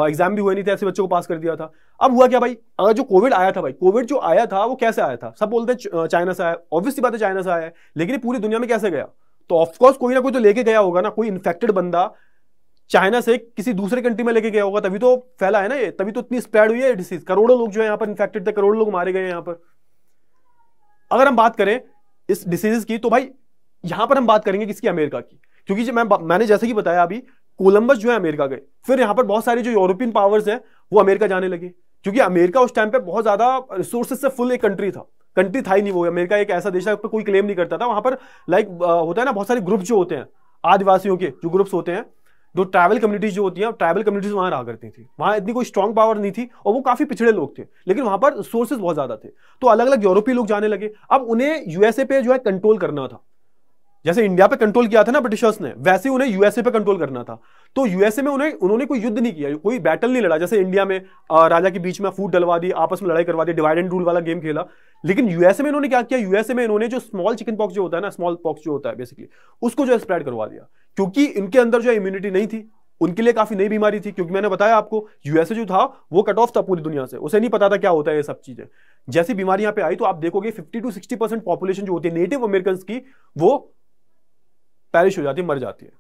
एग्जाम भी हुए नहीं थे ऐसे बच्चों को पास कर दिया था अब हुआ क्या भाई अगर जो कोविड आया था भाई कोविड जो आया था वो कैसे आया था सब बोलते हैं चाइना से आया ऑब्वियसली बात है चाइना से आया है लेकिन ये पूरी दुनिया में कैसे गया तो ऑफकोर्स कोई ना कोई तो लेके गया होगा ना कोई इन्फेक्टेड बंदा चाइना से किसी दूसरे कंट्री में लेके गया होगा तभी तो फैला है ना ये तभी तो इतनी स्प्रेड हुई है डिसीज करोड़ों लोग जो है यहाँ पर इन्फेक्टेड थे करोड़ों लोग मारे गए यहाँ पर अगर हम बात करें इस डिसीज की तो भाई यहां पर हम बात करेंगे किसकी अमेरिका की क्योंकि मैं मैंने जैसे कि बताया अभी कोलंबस जो है अमेरिका गए फिर यहां पर बहुत सारी जो यूरोपियन पावर्स हैं वो अमेरिका जाने लगे क्योंकि अमेरिका उस टाइम पे बहुत ज़्यादा रिसोर्सेज से फुल एक कंट्री था कंट्री था ही नहीं वो अमेरिका एक ऐसा देश है पर कोई क्लेम नहीं करता था वहां पर लाइक होता है ना बहुत सारे ग्रुप जो होते हैं आदिवासियों के जो ग्रुप्स होते हैं जो ट्रैवल कम्युनिटीज जो होती हैं ट्रैवल कम्युनिटीज वहाँ रहा करती थी वहाँ इतनी कोई स्ट्रॉन्ग पावर नहीं थी और वो काफ़ी पिछड़े लोग थे लेकिन वहाँ पर सोर्सेज बहुत ज़्यादा थे तो अलग अलग यूरोपीय लोग जाने लगे अब उन्हें यूएसए पे जो है कंट्रोल करना था जैसे इंडिया पे कंट्रोल किया था ना ब्रिटिशर्स ने वैसे उन्हें यूएसए पे कंट्रोल करना था तो यूएसए में उन्हें उन्होंने कोई युद्ध नहीं किया कोई बैटल नहीं लड़ा जैसे इंडिया में आ, राजा के बीच में फूट डलवा दी आपस में लड़ाई करवा दी डिवाइड एंड रूल वाला गेम खेला लेकिन यूएसए में इन्होंने क्या किया यूएसए में इन्होंने जो स्मॉल चिकन पॉक्स जो होता है ना स्मॉल पॉक्स जो होता है बेसिकली उसको जो स्प्रेड करवा दिया क्योंकि इनके अंदर जो इम्यूनिटी नहीं थी उनके लिए काफी नई बीमारी थी क्योंकि मैंने बताया आपको यूएसए जो था वो कट ऑफ था पूरी दुनिया से उसे नहीं पता था क्या होता है ये सब चीजें जैसी बीमारी यहां पे आई तो आप देखोगे 50 टू 60 परसेंट पॉपुलेशन जो होती है नेटिव अमेरिकन की वो पैरिश हो जाती है मर जाती है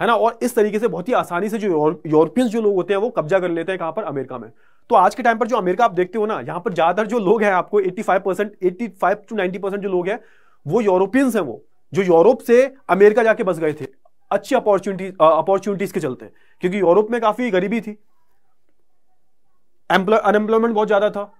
है ना और इस तरीके से बहुत ही आसानी से जो यूरोपियंस जो लोग होते हैं वो कब्जा कर लेते हैं कहां पर अमेरिका में तो आज के टाइम पर जो अमेरिका आप देखते हो ना यहाँ पर ज़्यादातर जो लोग हैं आपको 85 percent eighty two ninety percent जो लोग हैं वो यूरोपियंस हैं वो जो यूरोप से अमेरिका जाके बस गए थे अच्छी अपॉर्चुनिटी अपॉर्चुनिटीज के चलते क्योंकि यूरोप में काफ़ी गरीबी थी अनएम्प्लॉयमेंट बहुत ज़्यादा था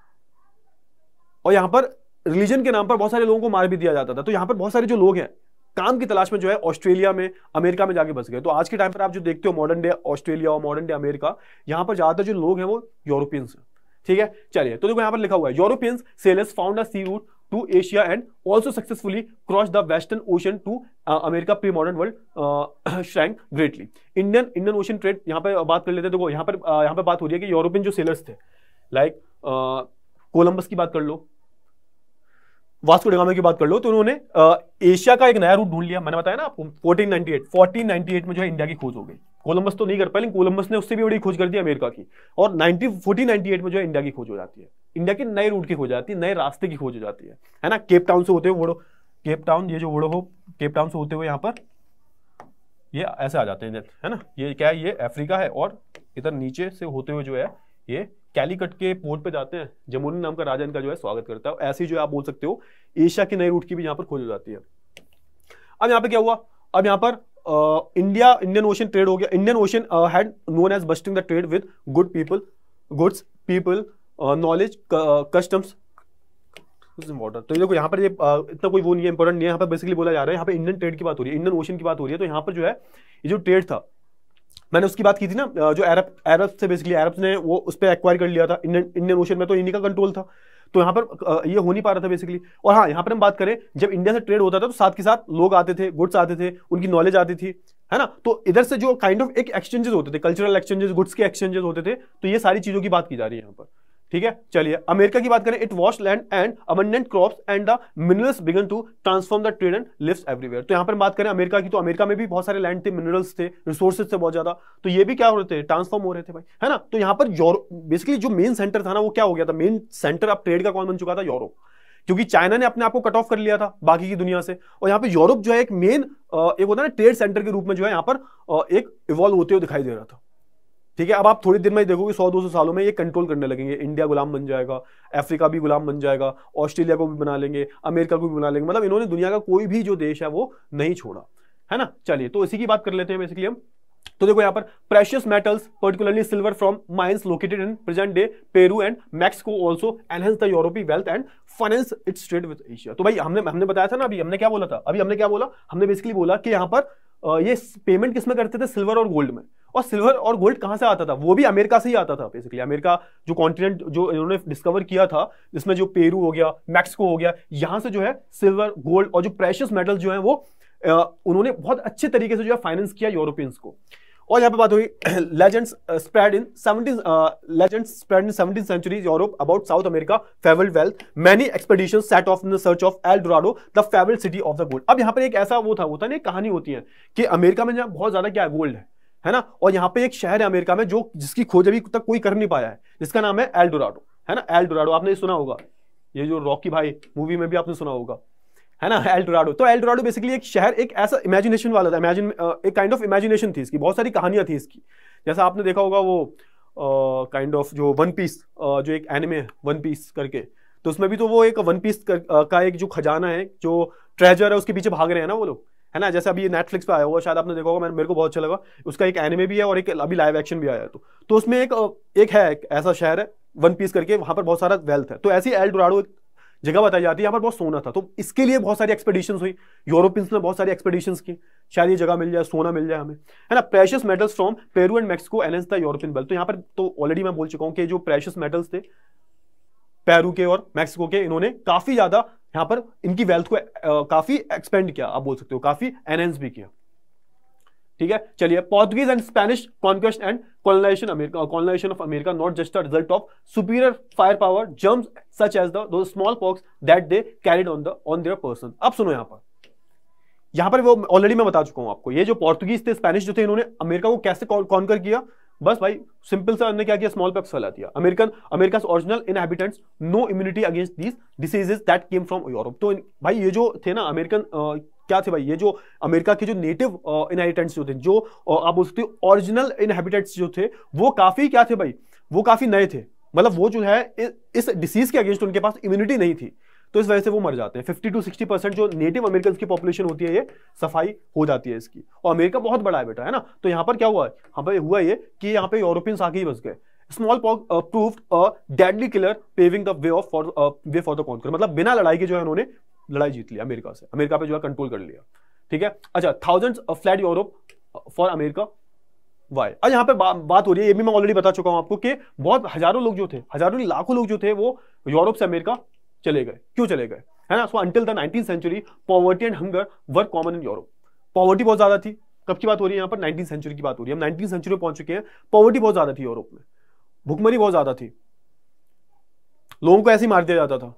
और यहाँ पर रिलीजन के नाम पर बहुत सारे लोगों को मार भी दिया जाता था तो यहाँ पर बहुत सारे जो लोग हैं काम की तलाश में जो है ऑस्ट्रेलिया में अमेरिका में जाके बस गए तो आज के टाइम पर आप जो देखते हो मॉडर्न डे ऑस्ट्रेलिया और मॉडर्न डे अमेरिका यहां पर ज़्यादातर जो लोग हैं वो यूरोपियंस हैं ठीक है चलिए तो देखो यहां पर लिखा हुआ है Europeans sailors found a sea route to Asia and also successfully cross the western ocean to America pre modern world shrank greatly Indian Indian ocean trade यहां पर बात कर लेते हैं देखो यहां पर uh, यहां पर बात हो रही है कि यूरोपियन जो सेलर्स थे लाइक like, कोलंबस uh, की बात कर लो वास्को डिगामा की बात कर लो तो उन्होंने एशिया का एक नया रूट ढूंढ लिया मैंने बताया ना आपको 1498 1498 में जो है इंडिया की खोज हो गई कोलंबस तो नहीं कर पाए लेकिन कोलंबस ने उससे भी बड़ी खोज कर दी अमेरिका की और नाइनटी फोर्टीन में जो है इंडिया की खोज हो जाती है इंडिया के नए रूट की खोज जाती है नए रास्ते की खोज हो जाती है है ना केप टाउन से होते हुए वोड़ो केप टाउन ये जो वोड़ो हो केप टाउन से होते हुए यहाँ पर ये ऐसे आ जाते हैं है ना ये क्या है ये अफ्रीका है और इधर नीचे से होते हुए जो है ये कैलीकट के पोर्ट पे जाते हैं जमुनी नाम का राजा इनका जो है स्वागत करता है ऐसी जो आप बोल सकते हो एशिया के नए रूट की भी यहाँ पर खोज हो जाती है अब यहाँ पे क्या हुआ अब यहाँ पर इंडिया इंडियन ओशन ट्रेड हो गया Indian ocean had known as bustling the trade with good people goods people knowledge customs important तो देखो यहाँ पर ये इतना कोई वो नहीं है इंपॉर्टेंट नहीं है यहाँ पर बेसिकली बोला जा रहा है यहाँ पर इंडियन ट्रेड की बात हो रही है इंडियन ओशन की बात हो रही है तो यहाँ पर जो है ये जो ट्रेड था मैंने उसकी बात की थी ना जो अरब अरब से बेसिकली अरब ने वो उस पर एक्वायर कर लिया था इंडियन इंडियन ओशन में तो इन्हीं का कंट्रोल था तो यहाँ पर ये हो नहीं पा रहा था बेसिकली और हाँ यहाँ पर हम बात करें जब इंडिया से ट्रेड होता था तो साथ के साथ लोग आते थे गुड्स आते थे उनकी नॉलेज आती थी है ना तो इधर से जो काइंड ऑफ एक एक्सचेंजेस होते थे कल्चरल एक्सचेंजेस गुड्स के एक्सचेंजेस होते थे तो ये सारी चीज़ों की बात की जा रही है यहाँ पर ठीक है चलिए अमेरिका की बात करें it was land and abundant crop and the minerals began to transform the trade and lift everywhere तो यहाँ पर बात करें अमेरिका की तो अमेरिका में भी बहुत सारे लैंड थे मिनरल्स थे रिसोर्सेज थे बहुत ज्यादा तो ये भी क्या हो रहे थे ट्रांसफॉर्म हो रहे थे भाई है ना तो यहाँ पर बेसिकली जो मेन सेंटर था ना वो क्या हो गया था मेन सेंटर ऑफ ट्रेड का कौन बन चुका था यूरोप क्योंकि चाइना ने अपने आप को कट ऑफ कर लिया था बाकी की दुनिया से और यहाँ पे यूरोप जो है एक मेन एक होता है ना ट्रेड सेंटर के रूप में जो है यहाँ पर एक इवॉल्व होते हुए दिखाई दे रहा था ठीक है अब आप थोड़ी देर में देखोगे सौ दो सौ सालों में ये कंट्रोल करने लगेंगे इंडिया गुलाम बन जाएगा अफ्रीका भी गुलाम बन जाएगा ऑस्ट्रेलिया को भी बना लेंगे अमेरिका को भी बना लेंगे मतलब इन्होंने दुनिया का कोई भी जो देश है वो नहीं छोड़ा है ना चलिए तो इसी की बात कर लेते हैं बेसिकली हम तो देखो यहाँ पर precious metals particularly silver from mines located in present day Peru and Mexico also enhance the European wealth and finance its trade with Asia तो भाई हमने हमने बताया था ना अभी हमने क्या बोला था अभी हमने क्या बोला हमने बेसिकली बोला कि यहाँ पर ये पेमेंट किसमें करते थे सिल्वर और गोल्ड में और सिल्वर और गोल्ड कहाँ से आता था वो भी अमेरिका से ही आता था बेसिकली अमेरिका जो कॉन्टिनेंट जो इन्होंने डिस्कवर किया था जिसमें जो पेरू हो गया मैक्सिको हो गया यहाँ से जो है सिल्वर गोल्ड और जो प्रेशियस मेटल जो है वो उन्होंने बहुत अच्छे तरीके से जो है फाइनेंस किया यूरोपियंस को और यहाँ पे बात हुई legends spread in seventeen legends spread in seventeen century Europe about South America fabled wealth many expedition set off in search of El Dorado the fabled city of the gold अब यहाँ पर एक ऐसा वो था होता ना कहानी होती है कि अमेरिका में जहाँ बहुत ज्यादा क्या गोल्ड है है ना और यहाँ पे एक शहर है अमेरिका में जो जिसकी खोज अभी तक कोई कर नहीं पाया है जिसका नाम है एल्डोराडो है ना एल्डोराडो आपने सुना होगा ये जो रॉकी भाई मूवी में भी आपने सुना होगा है ना एल्डोराडो तो एल्डोराडो बेसिकली एक शहर एक ऐसा इमेजिनेशन वाला था इमेजिन एक काइंड ऑफ इमेजिनेशन थी इसकी बहुत सारी कहानियां थी इसकी जैसा आपने देखा होगा वो काइंड ऑफ जो वन पीस जो एक एनिमे वन पीस करके तो उसमें भी तो वो एक वन पीस का एक जो खजाना है जो ट्रेजर है उसके पीछे भाग रहे हैं ना वो लोग है ना जैसे अभी नेटफ्लिक्स पे आया हुआ शायद आपने देखा होगा मैंने मेरे को बहुत अच्छा लगा उसका एक एनिमे भी है और एक अभी लाइव एक्शन भी आया है तो तो उसमें एक एक है एक ऐसा शहर है वन पीस करके वहां पर बहुत सारा वेल्थ है तो ऐसी एल डोराडो जगह बताई जाती है यहाँ पर बहुत सोना था तो इसके लिए बहुत सारी एक्सपेडिशन हुई यूरोपियंस ने बहुत सारी एक्सपेडिशन की शायद ये जगह मिल जाए सोना मिल जाए हमें है ना precious metals from Peru and Mexico enhance the European बल तो यहाँ पर तो ऑलरेडी मैं बोल चुका हूँ कि जो प्रेशियस मेटल्स थे पेरू के और मैक्सिको के इन्होंने काफी ज्यादा यहां पर इनकी वेल्थ को काफी एक्सपेंड किया आप बोल सकते हो काफी एनहेंस भी किया ठीक है चलिए Portuguese and Spanish conquest and colonisation America colonisation of America not just a result of superior fire power germs such as the smallpox that they carried on the on their person अब सुनो यहां पर यहां पर वो already मैं बता चुका हूं आपको ये जो पोर्तुगीज थे स्पेनिश जो थे इन्होंने अमेरिका को कैसे कॉन्कर किया बस भाई सिंपल सा हमने क्या किया स्मॉल पॉक्स फैला दिया American America original inhabitants no immunity against these diseases that came from Europe तो भाई ये जो थे ना अमेरिकन क्या थे भाई ये जो अमेरिका के जो नेटिव इनहेबिटेंट्स जो थे जो आप बोल सकते हो ओरिजिनल इनहेबिटेंट्स जो थे वो काफी क्या थे भाई वो काफी नए थे मतलब वो जो है इस डिसीज के अगेंस्ट उनके पास इम्यूनिटी नहीं थी तो इस वजह से वो मर जाते हैं फिफ्टी टू सिक्सटी परसेंट जो नेटिव अमेरिकन की पॉपुलेशन होती है ये सफाई हो जाती है इसकी और अमेरिका बहुत बड़ा है बेटा है ना तो यहाँ पर क्या हुआ है यहाँ पर हुआ ये कि यहाँ पे यूरोपियंस आके ही बस गए smallpox proved a deadly killer paving the way of for way for the conquer मतलब बिना लड़ाई के जो है उन्होंने लड़ाई जीत लिया अमेरिका से अमेरिका पे जो है कंट्रोल कर लिया ठीक है अच्छा thousand fled Europe for America why और यहाँ पे बा, बात हो रही है ये भी मैं ऑलरेडी बता चुका हूँ आपको कि बहुत हजारों लोग जो थे हजारों लाखों लोग जो थे वो यूरोप से अमेरिका चले गए क्यों चले गए है ना so until the nineteen century poverty and hunger were common in Europe poverty बहुत ज्यादा थी कब की बात हो रही है यहाँ पर नाइनटीन सेंचुरी की बात हो रही है हम नाइनटीन सेंचुरी में पहुंच चुके हैं पॉवर्टी बहुत ज्यादा थी यूरोप में भुखमरी बहुत ज्यादा थी लोगों को ऐसे ही मार दिया जाता था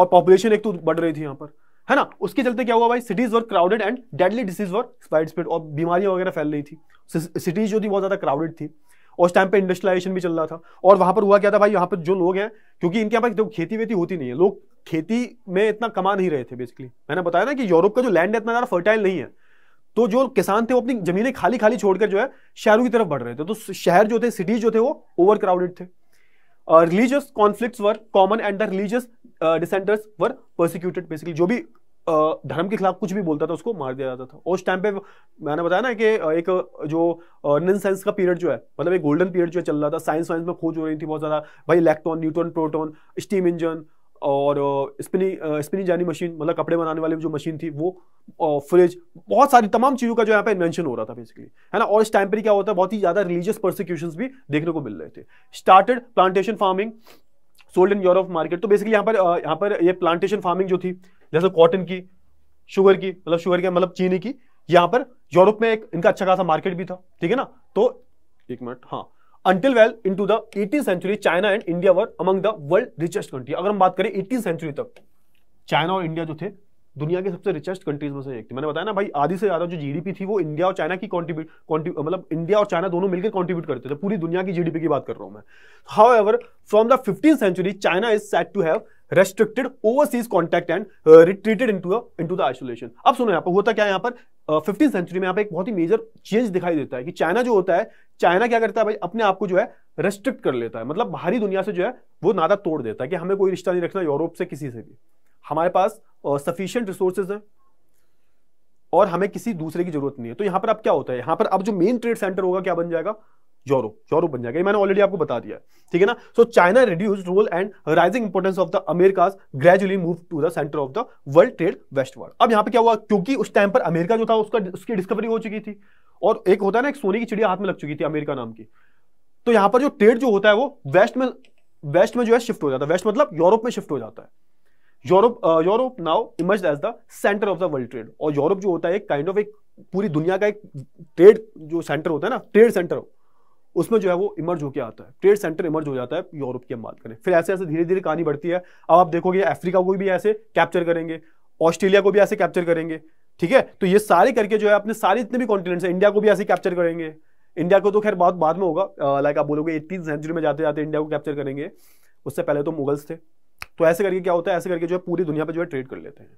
और पॉपुलेशन एक तो बढ़ रही थी यहाँ पर है ना उसके चलते क्या हुआ भाई cities were crowded and deadly disease were wide spread और बीमारियां वगैरह फैल रही थी सिटीज जो थी बहुत ज्यादा क्राउडेड थी उस टाइम पे इंडस्ट्रियलाइजेशन भी चल रहा था और वहां पर हुआ क्या था भाई यहाँ पर जो लोग हैं क्योंकि इनके यहाँ पर जो तो खेती वेती होती नहीं है लोग खेती में इतना कमा नहीं रहे थे बेसिकली मैंने बताया ना कि यूरोप का जो लैंड है इतना ज़्यादा फर्टाइल नहीं है तो जो किसान थे वो अपनी जमीनें खाली खाली छोड़कर जो है शहरों की तरफ बढ़ रहे थे तो शहर जो थे सिटीज जो थे वो ओवर क्राउडेड थे religious conflicts were common and the religious dissenters were prosecuted basically जो भी धर्म के खिलाफ कुछ भी बोलता था उसको मार दिया जाता था उस टाइम पे मैंने बताया ना कि एक जो नन साइंस का पीरियड जो है मतलब एक गोल्डन पीरियड जो चल रहा था साइंस वाइंस में खोज हो रही थी बहुत ज़्यादा भाई electron neutron proton steam engine और स्पिनी स्पिनी जानी मशीन मतलब कपड़े बनाने वाली जो मशीन थी वो फ्रिज बहुत सारी तमाम चीज़ों का जो यहाँ पे इन्वेंशन हो रहा था बेसिकली है ना और इस टाइम पर क्या होता है बहुत ही ज़्यादा रिलीजियस प्रोसिक्यूशन भी देखने को मिल रहे थे started plantation farming sold in Europe market तो बेसिकली यहाँ पर यहाँ पर ये प्लांटेशन फार्मिंग जो थी जैसे कॉटन की शुगर की मतलब शुगर की मतलब चीनी की यहाँ पर यूरोप में एक इनका अच्छा खासा मार्केट भी था ठीक है ना तो एक मिनट हाँ until well into the eighteen century China and India were among the world richest country अगर हम बात करें एटीन सेंचुरी तक चाइना और इंडिया जो थे दुनिया के सबसे रिचेस्ट कंट्रीज में से एक थी मैंने बताया ना भाई आधी से ज्यादा जो जीडीपी थी वो इंडिया और चाइना की कॉन्ट्रीब्यूट मतलब इंडिया और चाइना दोनों मिलकर कॉन्ट्रीब्यूट करते थे पूरी दुनिया की जीडीपी की बात कर रहा हूं मैं however from the fifteen century China is set to have restricted overseas contact and retreated into the isolation अब सुनो यहाँ पर होता क्या यहाँ पर फिफ्टीन uh, सेंचुरी में यहाँ पर एक बहुत ही मेजर चेंज दिखाई देता है कि चाइना जो होता है चाइना क्या करता है भाई अपने आप को जो है रेस्ट्रिक्ट कर लेता है मतलब बाहरी दुनिया से जो है वो नादा तोड़ देता है कि हमें कोई रिश्ता नहीं रखना यूरोप से किसी से भी हमारे पास सफिशियंट रिसोर्सेज हैं और हमें किसी दूसरे की जरूरत नहीं है तो यहां पर अब क्या होता है यहां पर अब जो मेन ट्रेड सेंटर होगा क्या बन जाएगा यूरो यूरो बन जाएगा ये मैंने ऑलरेडी आपको बता दिया ठीक है ना so China reduce role and rising importance of the Americas gradually move to the centre of the world trade westward अब यहां पर क्या हुआ क्योंकि उस टाइम पर अमेरिका जो था उसका उसकी डिस्कवरी हो चुकी थी और एक होता है ना एक सोने की चिड़िया हाथ में लग चुकी थी अमेरिका नाम की तो यहां पर जो ट्रेड जो होता है वो वेस्ट में वेस्ट में जो है शिफ्ट हो जाता है वेस्ट मतलब यूरोप में शिफ्ट हो जाता है Europe Europe now emerge as the centre of the world trade और यूरोप जो होता है एक काइंड ऑफ एक पूरी दुनिया का एक ट्रेड जो सेंटर होता है ना ट्रेड सेंटर उसमें जो है वो इमर्ज होकर आता है ट्रेड सेंटर इमर्ज हो जाता है यूरोप की हम बात करें फिर ऐसे ऐसे धीरे धीरे कहानी बढ़ती है अब आप देखोगे अफ्रीका को भी ऐसे कैप्चर करेंगे ऑस्ट्रेलिया को भी ऐसे कैप्चर करेंगे ठीक है तो ये सारे करके जो है अपने सारे जितने भी कॉन्टिनेंट्स हैं इंडिया को भी ऐसे कैप्चर करेंगे इंडिया को तो खैर बहुत बाद में होगा लाइक आप बोलोगे एट्टीन सेंचुरी में जाते जाते इंडिया को कैप्चर करेंगे उससे पहले तो मुगल्स थे तो ऐसे करके क्या होता है ऐसे करके जो है पूरी दुनिया पर जो है ट्रेड कर लेते हैं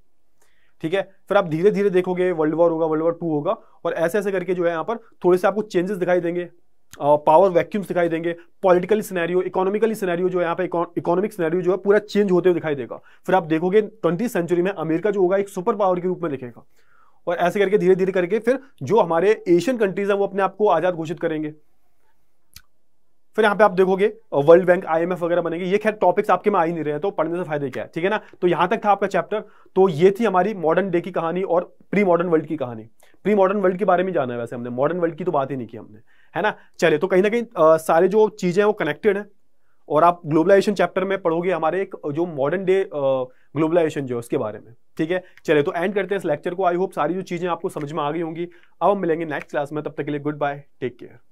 ठीक है फिर आप धीरे धीरे देखोगे वर्ल्ड वॉर होगा वर्ल्ड वॉर टू होगा और ऐसे ऐसे करके जो है यहाँ पर थोड़े से आपको चेंजेस दिखाई देंगे पावर वैक्यूम्स दिखाई देंगे पॉलिटिकली सिनेरियो इकोनॉमिकली सिनेरियो जो है यहाँ पे इकोनॉमिक सिनेरियो जो है पूरा चेंज होते हुए दिखाई देगा फिर आप देखोगे ट्वेंटी सेंचुरी में अमेरिका जो होगा एक सुपर पावर के रूप में दिखेगा और ऐसे करके धीरे धीरे करके फिर जो हमारे एशियन कंट्रीज हैं वो अपने आप को आज़ाद घोषित करेंगे फिर यहाँ पे आप देखोगे वर्ल्ड बैंक आईएमएफ वगैरह बनेंगे ये खैर टॉपिक्स आपके में आ ही नहीं रहे हैं तो पढ़ने से फायदे क्या है ठीक है ना तो यहाँ तक था आपका चैप्टर तो ये थी हमारी मॉडर्न डे की कहानी और प्री मॉडर्न वर्ल्ड की कहानी प्री मॉडर्न वर्ल्ड के बारे में जाना है वैसे हमने मॉडर्न वर्ल्ड की तो बात ही नहीं की हमने है ना चले तो कहीं ना कहीं सारे जो चीज़ें वो कनेक्टेड है और आप ग्लोबलाइजेशन चैप्टर में पढ़ोगे हमारे एक जो मॉडर्न डे ग्लोबलाइजेशन जो है उसके बारे में ठीक है चले तो एंड करते हैं इस लेक्चर को आई होप सारी जो चीज़ें आपको समझ में आ गई होंगी अब हम मिलेंगे नेक्स्ट क्लास में तब तक के लिए गुड बाय टेक केयर